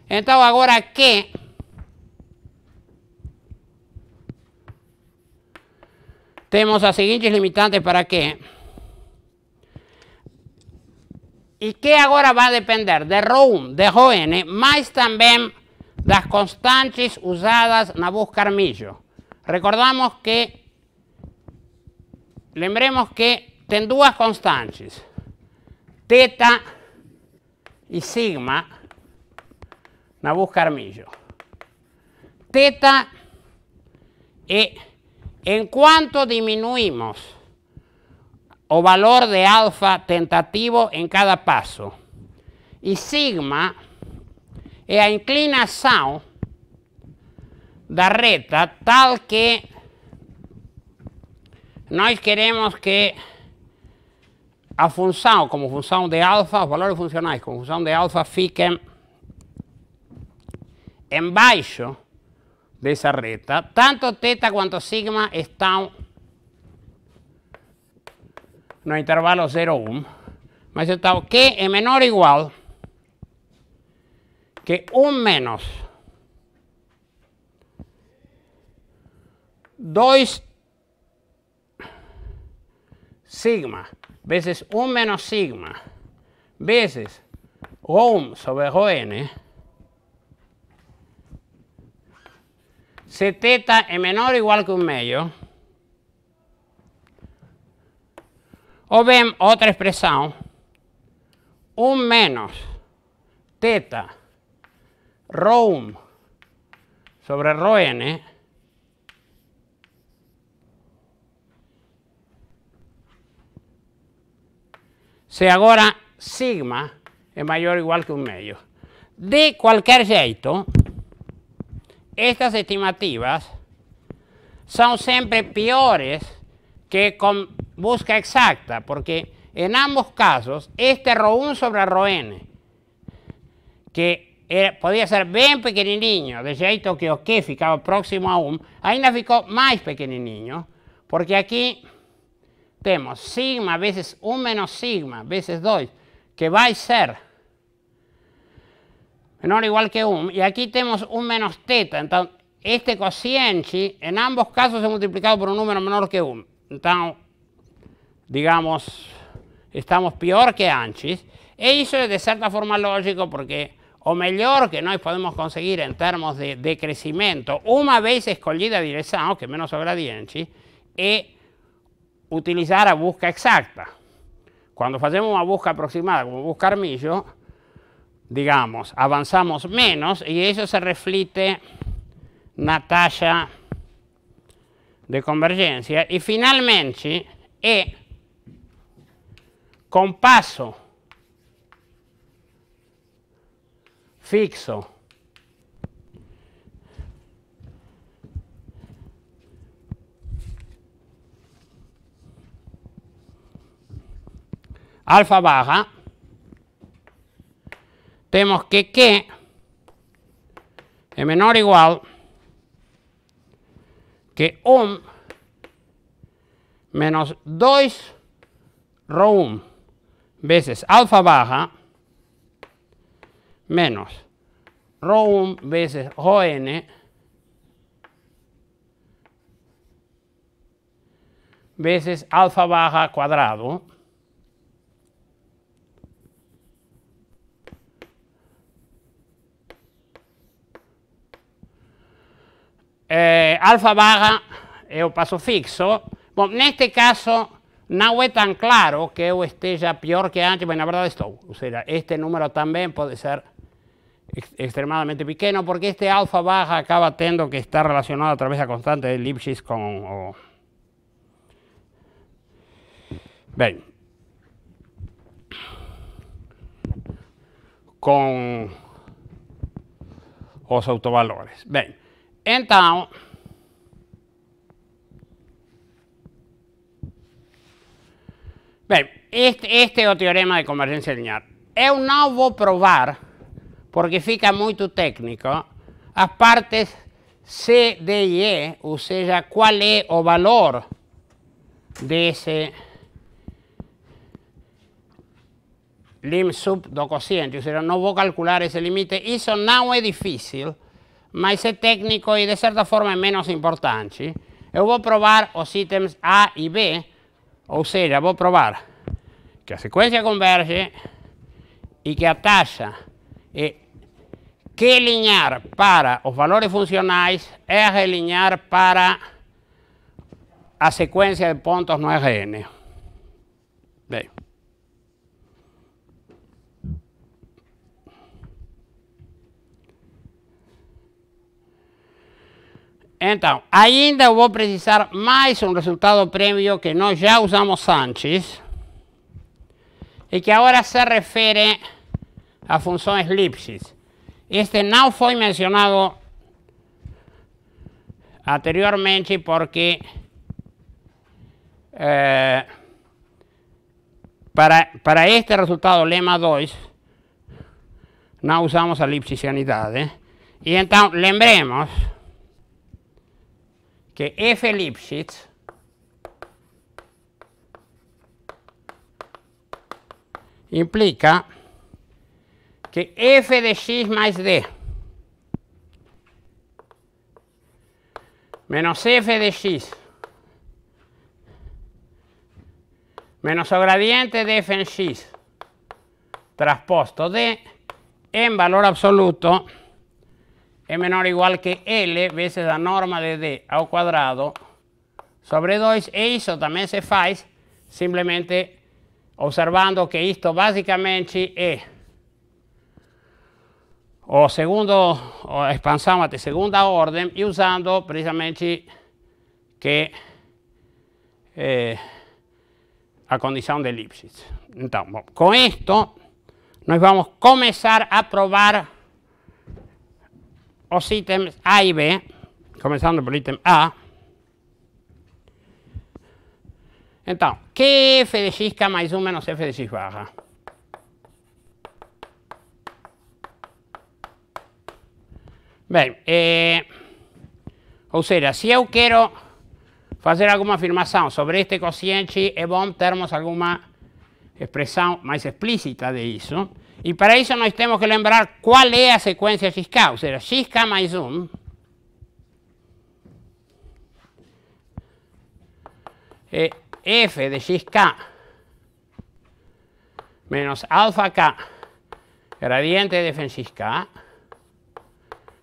Entonces, ahora, que Tenemos las siguientes limitantes para que qué que va a depender de rho 1 de n, más también las constantes usadas busca armillo. Recordamos que, lembremos que ten dos constantes, teta y sigma busca armillo. Teta es en cuanto disminuimos o valor de alfa tentativo en cada paso y sigma e la a inclinação da reta tal que nós queremos que a função, como función de alfa, os valores funcionais como función de alfa fiquem de esa reta, tanto θ quanto sigma estão no intervalo 0,1, mas então que é menor ou igual que 1 menos 2 sigma veces 1 menos sigma veces ρ sobre ρn si teta es menor o igual que un medio o vemos otra expresión 1 menos teta 1 sobre Rho n se agora sigma es mayor o igual que un medio. De cualquier jeito, estas estimativas son siempre peores que con busca exacta, porque en ambos casos, este Rho 1 sobre n que podía ser bien niño de jeito que o que ficaba próximo a 1, ainda ficou más niño porque aquí Tenemos sigma veces 1 menos sigma veces 2, que va a ser menor o igual que 1, Y aquí tenemos 1 menos teta, Entonces, este cociente en ambos casos es multiplicado por un número menor que 1. Entonces, digamos, estamos peor que anchis e eso es de cierta forma lógico porque o mejor que nós podemos conseguir en términos de, crecimiento, una vez escogida la direção, que menos gradiente, es utilizar a busca exacta. Cuando hacemos una busca aproximada, como buscar millo, digamos, avanzamos menos y eso se en la talla de convergencia. Y finalmente, E, con paso fixo. Alfa baja. Tenemos que que es menor o igual que 1 menos 2 rho 1 veces alfa baja menos rho 1 veces ON veces alfa baja cuadrado eh, alfa baja es paso fixo. en este caso no es tan claro que esté ya peor que antes, bueno, la verdad esto, o sea este número también puede ser extremadamente pequeño porque este alfa baja acaba teniendo que estar relacionado a través de la constante de Lipschitz con... O... Bien. Con ...los autovalores. Bien, entonces... ...bien, este, este el teorema de lineal. Yo no voy a probar... porque fica muito técnico, as partes C, D e E, ou seja, qual é o valor desse lim sub do quociente, ou seja, não vou calcular esse limite, isso não é difícil, mas é técnico e de certa forma é menos importante. Eu vou provar os itens A e B, ou seja, vou provar que a sequência converge e que a taxa Eh, que alinear para los valores funcionais es alinear para la secuencia de puntos no RN. entonces Então, ainda a precisar más un resultado previo que nós ya usamos antes y que ahora se refiere a función Lipschitz. Este no fue mencionado anteriormente porque eh, para, este resultado lema 2 no usamos Lipschitzianidad, ¿eh? Y entonces lembremos que F Lipschitz implica que f de x más d menos f de x menos o gradiente de f en x trasposto d en valor absoluto es menor o igual que L veces la norma de D al cuadrado sobre 2 e eso también se faz simplemente observando que esto básicamente es o segundo o de segunda orden usando precisamente que eh, a condición de elipsis. Entonces, con esto nos vamos a comenzar a probar los ítems A y B, comenzando por el ítem A. Entonces, ¿qué f de x más o menos f de x baja? Bien, o eh, sea, si yo eu hacer alguna afirmación sobre este cociente, es bom termos alguna expresión más explícita de eso. Y e para eso nós tenemos que lembrar cuál es la secuencia XK, o sea, XK más 1 um. F de XK menos alfa K gradiente de F en XK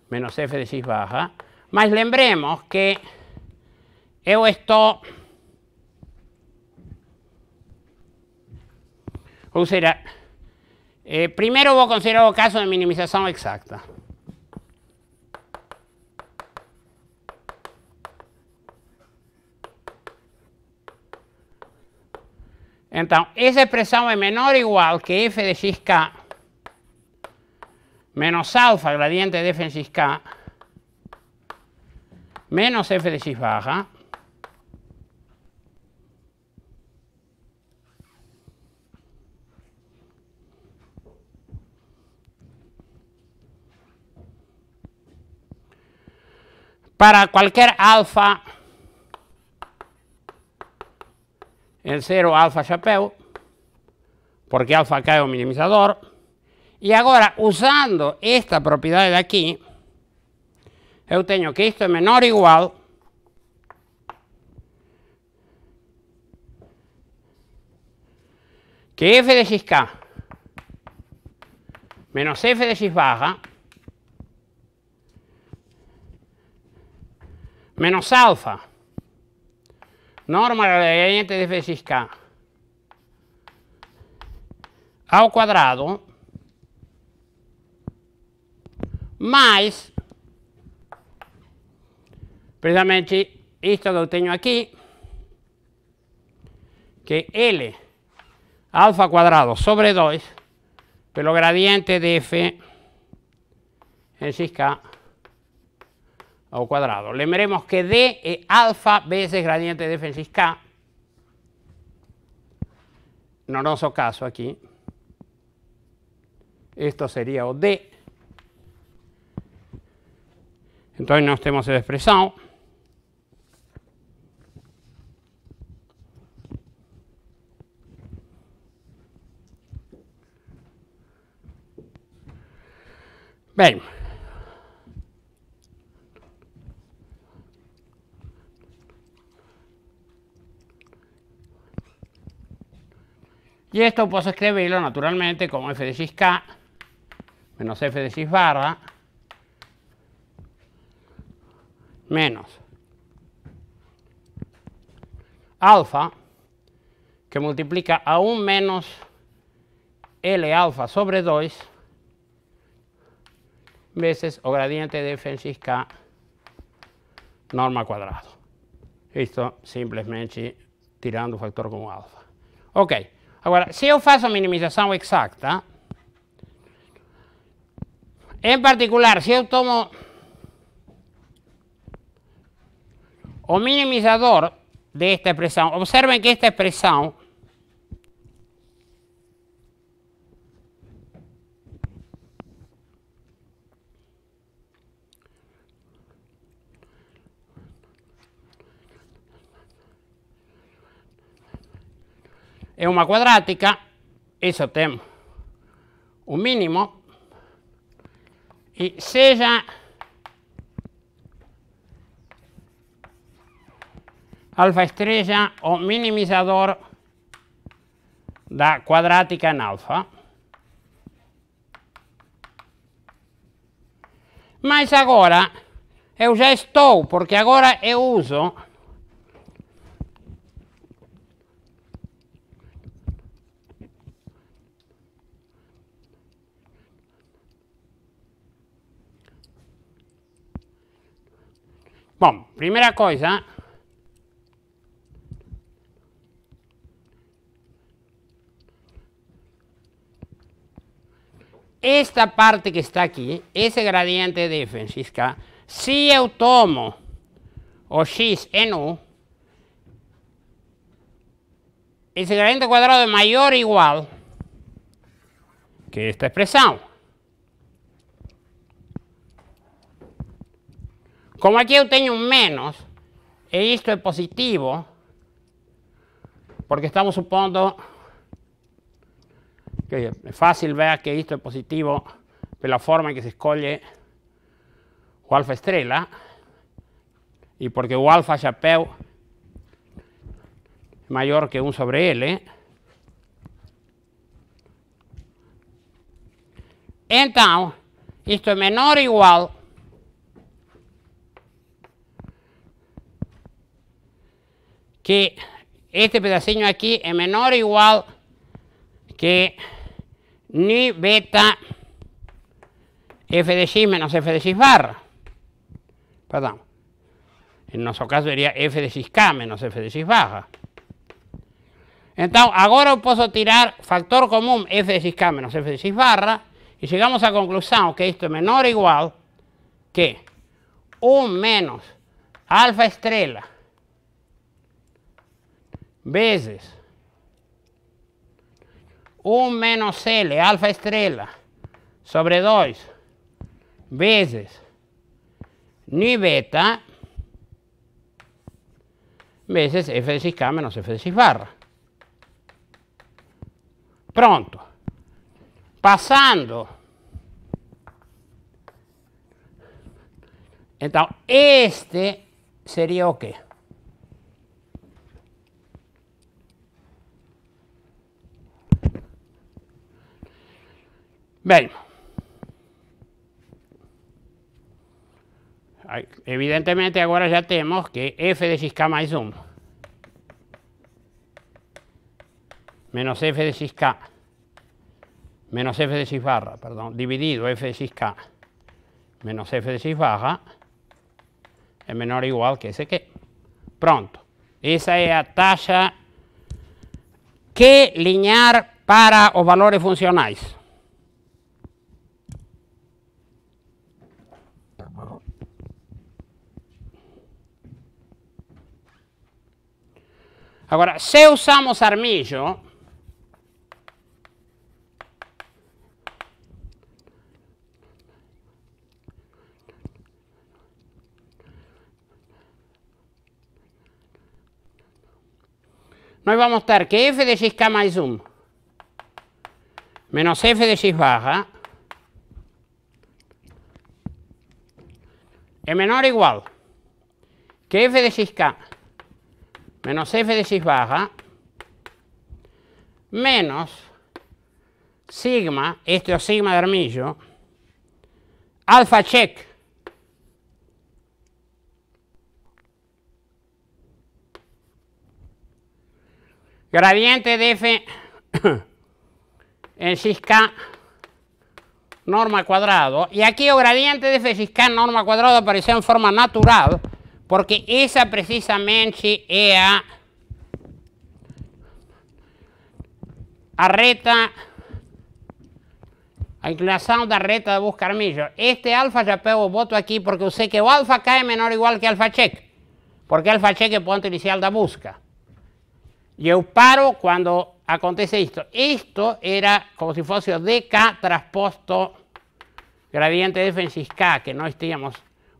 menos f de x baja, más lembremos que yo estoy... O sea, eh, primeiro considerar el caso de minimización exacta. Entonces, esa expresión es menor o igual que f de xk menos alfa gradiente de f en k menos f de cis baja para cualquier alfa el cero alfa chapeu porque alfa cae un minimizador y ahora, usando esta propiedad de aquí, yo tengo que esto es menor o igual que f de xk menos f de x baja menos alfa norma gradiente de f de xk al cuadrado, Más, precisamente esto lo tengo aquí, que L alfa cuadrado sobre 2 pelo gradiente de F en 6K al cuadrado. Lembremos que D es alfa veces gradiente de F en 6K, no noso caso aquí, esto sería o D entonces no estemos expresados. Bien. y esto puedo escribirlo naturalmente como f de x k menos f de x barra menos alfa, que multiplica a 1 menos L alfa sobre 2 veces o gradiente de f en k norma quadrato. Isto simplesmente tirando o fator como alfa. Ok, agora, se eu faço minimização exacta, em particular, se eu tomo o minimizador de esta expresión. Observen que esta expresión es una cuadrática, eso tenemos un mínimo, y sea alfa estrela o minimizador da quadrática em alfa. Mas agora eu já estou, porque agora eu uso Bom, primeira coisa esta parte que está aquí, ese gradiente de f si yo tomo o x en u, ese gradiente cuadrado es mayor o igual que esta expresión. Como aquí yo tengo un menos, e esto es positivo, porque estamos supondo es fácil ver que esto es positivo por la forma que se se escoge alfa estrella y porque U alfa chapeu mayor que un 1 sobre L. entonces esto es menor o igual que este pedacinho aquí es menor o igual que ni beta f de x menos f de x barra. Perdón. En nuestro caso sería f de xk menos f de x barra. Entonces, ahora puedo tirar factor común f de xk menos f de x barra y llegamos a la conclusión que esto es menor o igual que 1 menos alfa estrella veces 1 menos L, alfa estrella sobre 2 veces ni beta veces f de menos f de barra. Pronto. Pasando. Entonces, este sería o qué? Bem, evidentemente ahora ya tenemos que f de xk más 1 menos f de xk menos f de x barra, perdón, dividido f de xk menos f de x barra es menor o igual que ese que. Pronto. esa es la talla que linear para los valores funcionales. Ahora, si usamos armillo, nos vamos ter que f de xk más 1 menos f de x baja es menor o igual que f de xk menos f de cis baja, menos sigma, este es sigma de armillo, alfa check. Gradiente de f en k norma cuadrado. Y aquí o gradiente de f k norma cuadrado aparece en forma natural. Porque esa precisamente es a, a reta, a de la reta de Buscarmillo. Este alfa ya pego, voto aquí porque sé que o alfa cae menor o igual que alfa check. Porque alfa check es punto inicial da busca. Y eu paro cuando acontece esto. Esto era como si fuese DK transposto gradiente de K, que no estábamos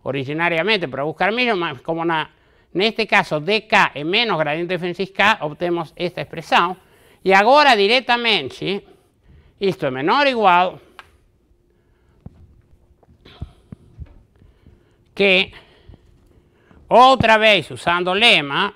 originariamente para buscar mío como en este caso dk es menos gradiente de k, obtenemos esta expresión. Y ahora directamente, esto es menor o igual que, otra vez usando lema,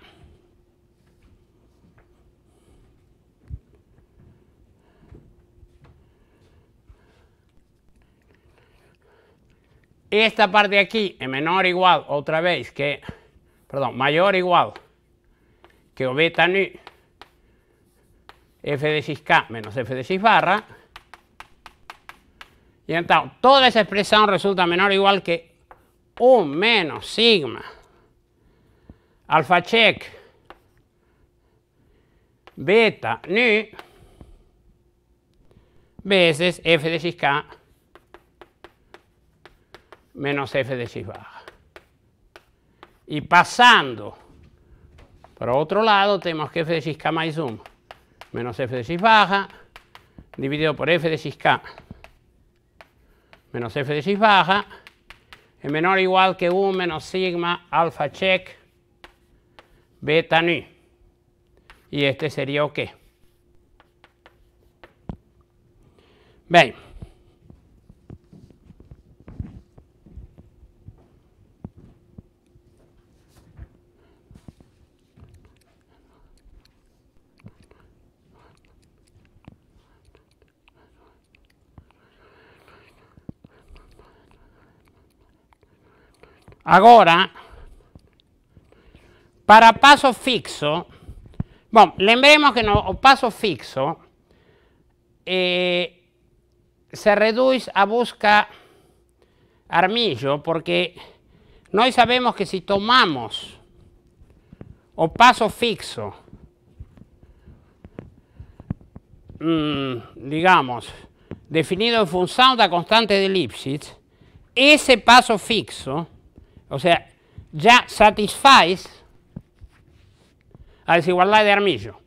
Esta parte aquí es menor o igual, otra vez, que, perdón, mayor o igual que beta nu f de 6k menos f de x barra. Y entonces, toda esa expresión resulta menor o igual que 1 menos sigma alfa check beta nu veces f de 6k menos f de x baja. Y pasando por otro lado tenemos que f de xk más 1 menos f de x baja dividido por f de xk menos f de x baja es menor o igual que 1 menos sigma alfa check beta nu. Y este sería o qué. Bien. Ahora, para paso fixo, bueno, lembremos que no, paso fixo eh, se reduce a busca armillo porque nosotros sabemos que si tomamos o paso fixo, mm, digamos, definido en función de la constante de Lipschitz, ese paso fixo o sea, ya satisfáis a desigualdad de armillo.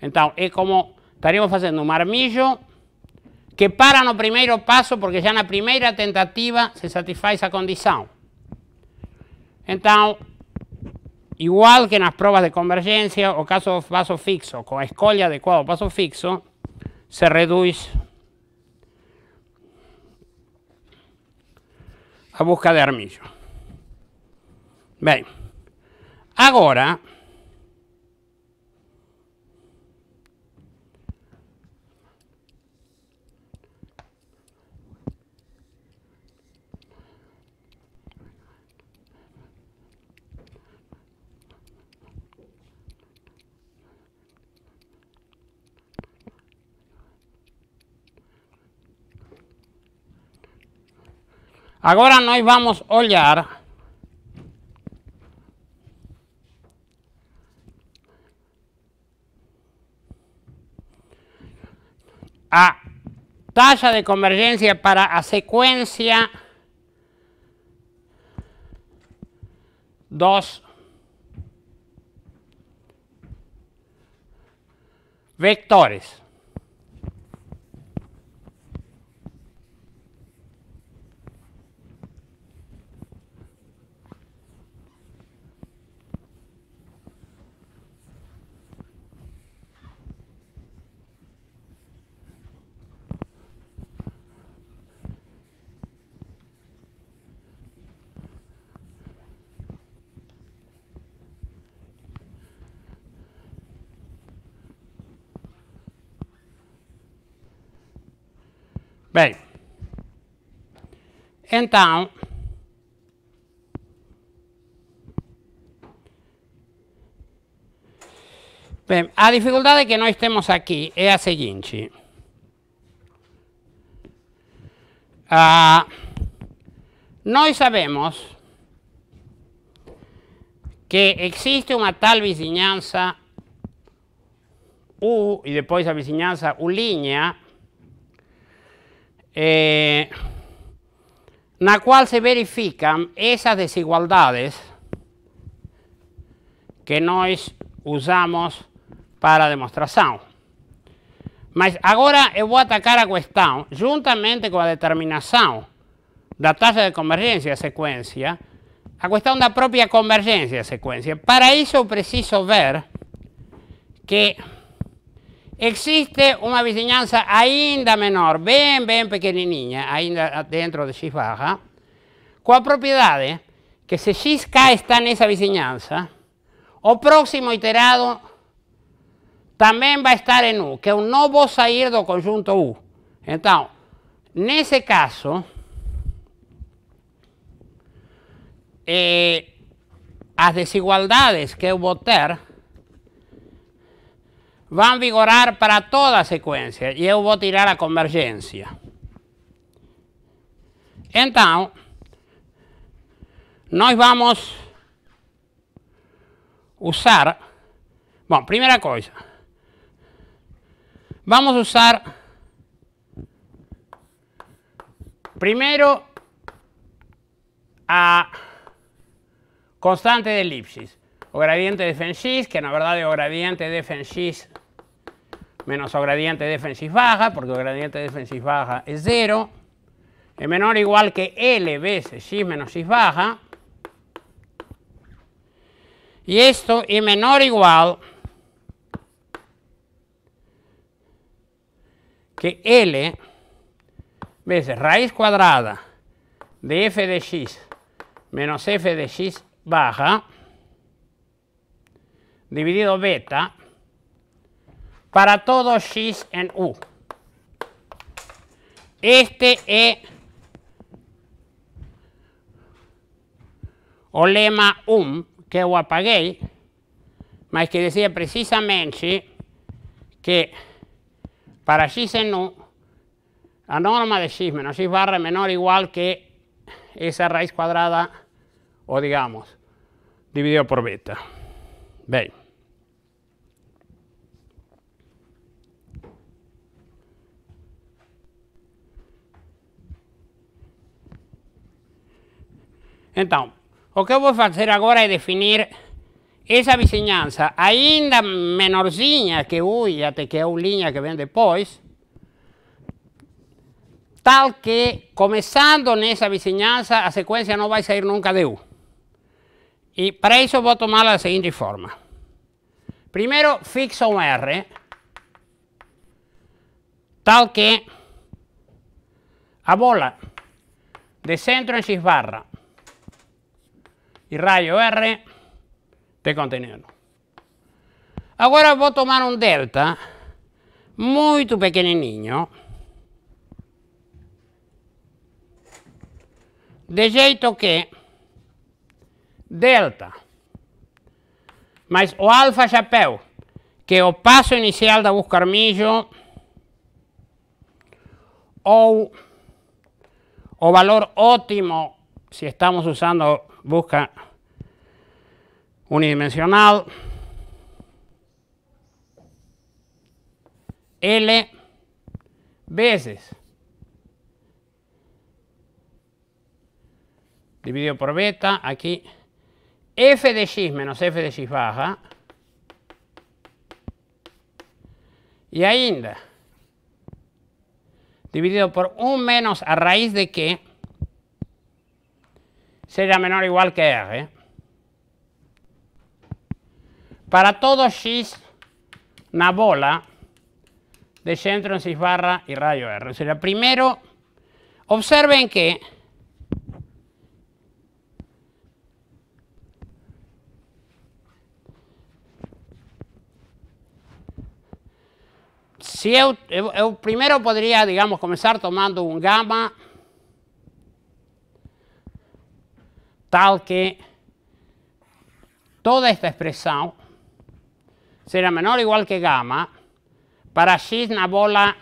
Entonces, es como estaríamos haciendo un armillo que para el primer paso, porque ya en la primera tentativa se satisface a condición. Entonces, igual que en las pruebas de convergencia o caso paso paso fixo, con a escolha adequada paso fixo, se reduce a busca de armillo. Bem, ahora, ahora nos vamos olhar a tasa de convergencia para a secuencia dos vectores. Bien, entonces bem, dificultad de que no estemos aquí es a seguinte. Ah, sabemos que existe una tal vizinhança U, y e depois a vizinhança U' en eh, la cual se verifican esas desigualdades que nos usamos para demostración. demostração. Mas ahora voy a atacar a cuestión juntamente la determinación de la tasa de convergencia de secuencia a questão propia convergencia de secuencia. Para eso preciso ver que existe una vizinhança ainda menor, bien, bien pequenininha, ainda dentro de X Baja, con propiedades que si XK está en esa vizinhança, o próximo iterado también va a estar en U, que un não a salir del conjunto U. Entonces, en ese caso, eh, las desigualdades que voy a tener van a vigorar para toda secuencia yo voy a tirar a convergencia. Entonces, nós vamos usar, bueno, primera cosa, vamos a usar primero a constante de elipsis, o gradiente de Fenchis, que en verdad es o gradiente de Fenchis menos O gradiente x baja, porque el gradiente x baja es 0, es menor o igual que L veces x menos x baja, y esto es menor o igual que L veces raíz cuadrada de f de x menos f de x baja dividido beta para todo X en U. Este es o lema um que eu apaguei, más que decía precisamente que para x en U, la norma de x menos x barra menor igual que esa raíz cuadrada, o digamos, dividido por beta. ¿Veis? Então, o que eu vou fazer agora é definir essa vizinhança ainda menorzinha que U e até que a é linha que vem depois, tal que, começando nessa vizinhança, a sequência não vai sair nunca de U. E para isso vou tomar da seguinte forma. Primeiro, fixo um R, tal que a bola de centro em é X barra y rayo R de contenido. Agora vou tomar un delta muito niño. de jeito que delta mais o alfa chapéu, que é o passo inicial da buscar milho, ou o valor ótimo, se estamos usando busca unidimensional L veces dividido por beta, aquí f de x menos f de x baja y ainda dividido por un menos a raíz de que sería menor o igual que R. ¿eh? Para todo X, una bola de centro en 6 barra y radio R. O primero, observen que si eu, eu, podría, digamos, comenzar tomando un gamma tal que toda esta expresión será menor o igual que gamma para x na bola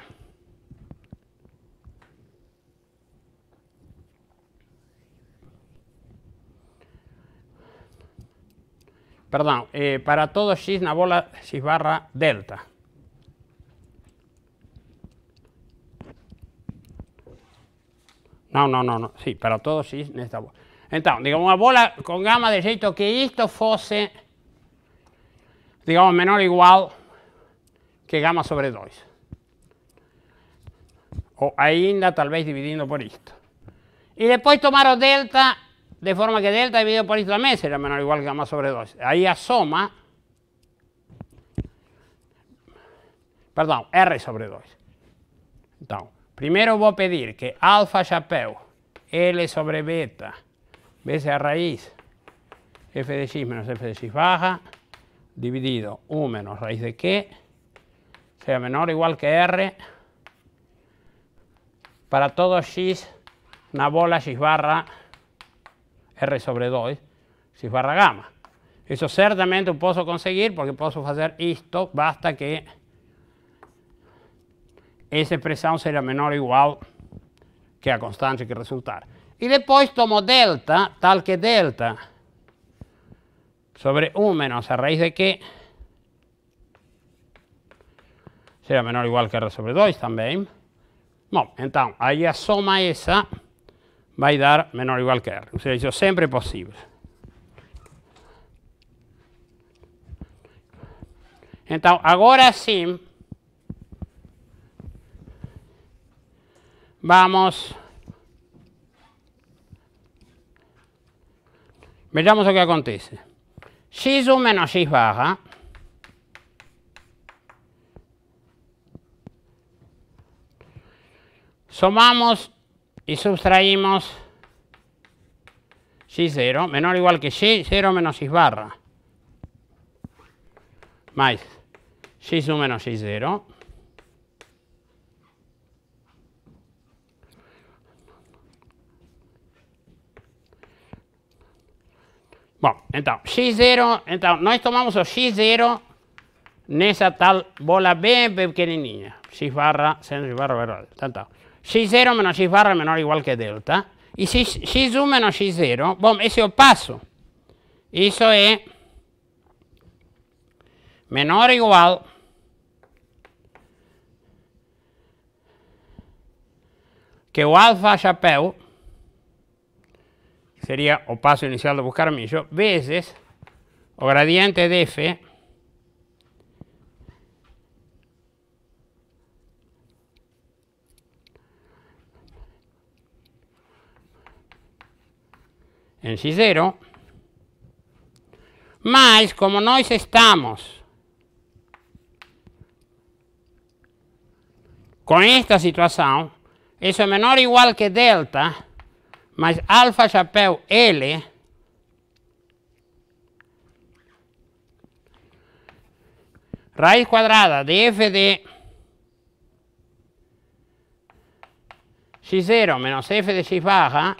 perdón, eh, para todo x na bola x barra delta. No, no, no, no, sí, para todo x en esta bola. Entonces, digamos, una bola con gama de jeito que esto fuese digamos, menor o igual que gama sobre 2. o ainda, vez, dividiendo por esto y después tomar delta, de forma que delta dividido por esto también será menor o igual que gama sobre 2. Ahí asoma perdón R sobre 2. primero voy a pedir que alfa chapeu L sobre beta veces A raíz f de x menos f de x baja dividido u menos raíz de que sea menor o igual que r para todo x, una bola x barra r sobre 2, x barra gamma. Eso lo puedo conseguir porque puedo hacer esto basta que esa expresión sea menor o igual que a constante que resultar. Y después tomo delta, tal que delta sobre 1 menos a raíz de que será menor o igual que R sobre 2 también. entonces, ahí aí suma esa va a dar menor o igual que R. o sea eso siempre es posible entonces ahora sí vamos... Veamos lo que acontece. x su menos x barra. Somamos y sustraímos x0 menor o igual que y0 menos x barra. Más x1 menos x0 Bom, então, x0, então, nós tomamos o x0 nessa tal bola bem pequenininha, x barra, sendo x barra, verdade, então, x0 menos x barra é menor ou igual que delta, e x, x1 menos x0, bom, esse é o passo, isso é menor ou igual que o alfa chapéu sería o paso inicial de buscar millo veces o gradiente de f en si 0 ...más, como nós estamos con esta situación, eso es menor o igual que delta, mas alfa chapéu L raíz cuadrada de f de x0 menos f de x baja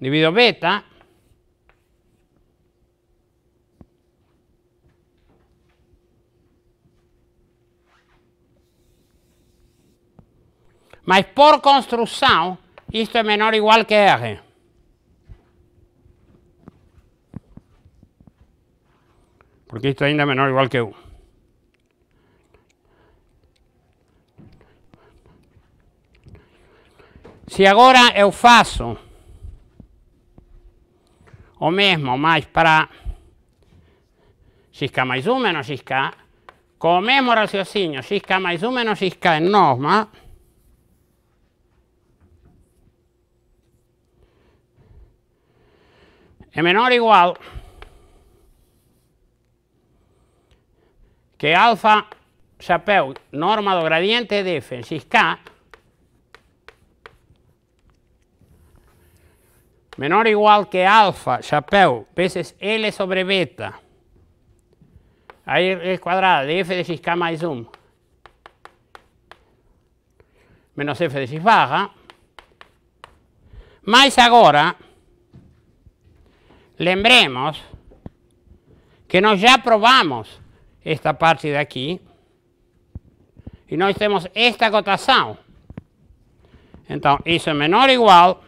divido beta Mas por construção, isto é menor ou igual que R. Porque isto ainda é menor ou igual que U. Se agora eu faço o mesmo, mas para xk mais 1 menos xk, com o mesmo raciocínio, xk mais 1 menos xk é norma, es menor o igual que alfa chapeau norma de gradiente de f en xk, k menor o igual que alfa chapeau veces L sobre beta ahí es cuadrada de f de xk más 1 menos f de x baja más ahora, lembremos que nos ya probamos esta parte de aquí y no temos esta cotação. Entonces, isso menor o igual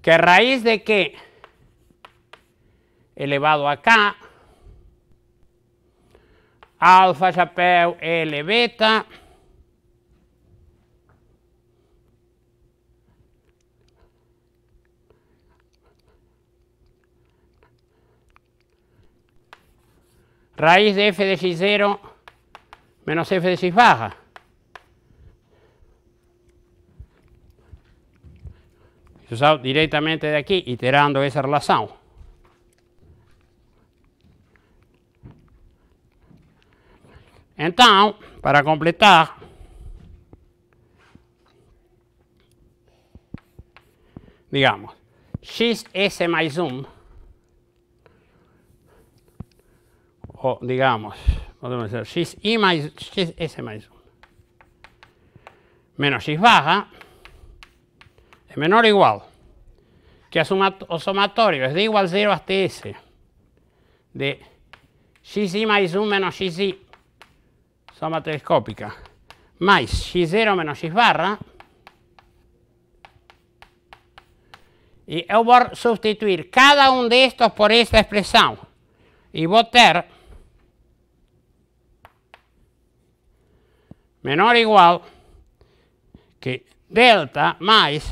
que a de que elevado a K, alfa chapéu L beta, raíz de f de x0 menos f de x baja. Usado directamente de aquí, iterando esa relación. Entonces, para completar, digamos, XS más 1, o digamos, podemos decir XI mais, XS 1, menos X baja, es menor o igual que a o somatorio es de igual 0 hasta S de XI más 1 menos XI soma telescópica, mais x0 menos x barra, e eu vou substituir cada um destes por esta expressão, e vou ter menor ou igual que delta mais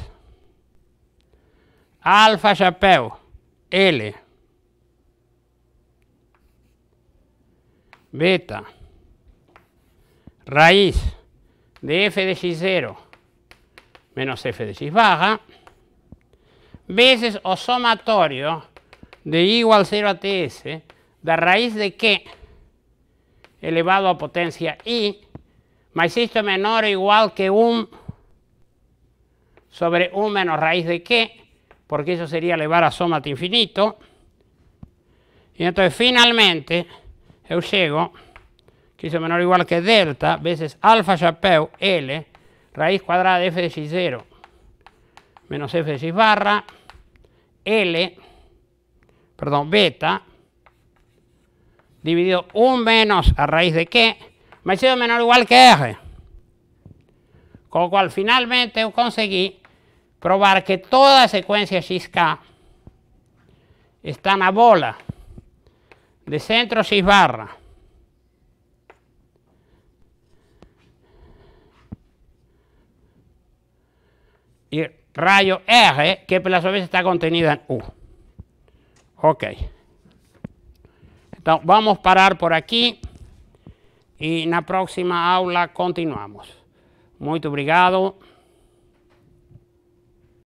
alfa chapéu L beta raíz de f de x0 menos f de x baja veces o somatorio de igual 0 a ts de raíz de q elevado a potencia i más esto menor o igual que 1 sobre 1 menos raíz de que porque eso sería elevar a soma infinito y entonces finalmente yo llego que es menor o igual que delta veces alfa chapeu L raíz cuadrada de f de x0 menos f de x barra L, perdón, beta dividido 1 menos a raíz de qué, más sido menor o igual que R. Con lo cual finalmente conseguí probar que toda secuencia XK está en la bola de centro X barra y rayo R, que la vez está contenida en U. Ok. Entonces, vamos a parar por aquí y en la próxima aula continuamos. Muito obrigado.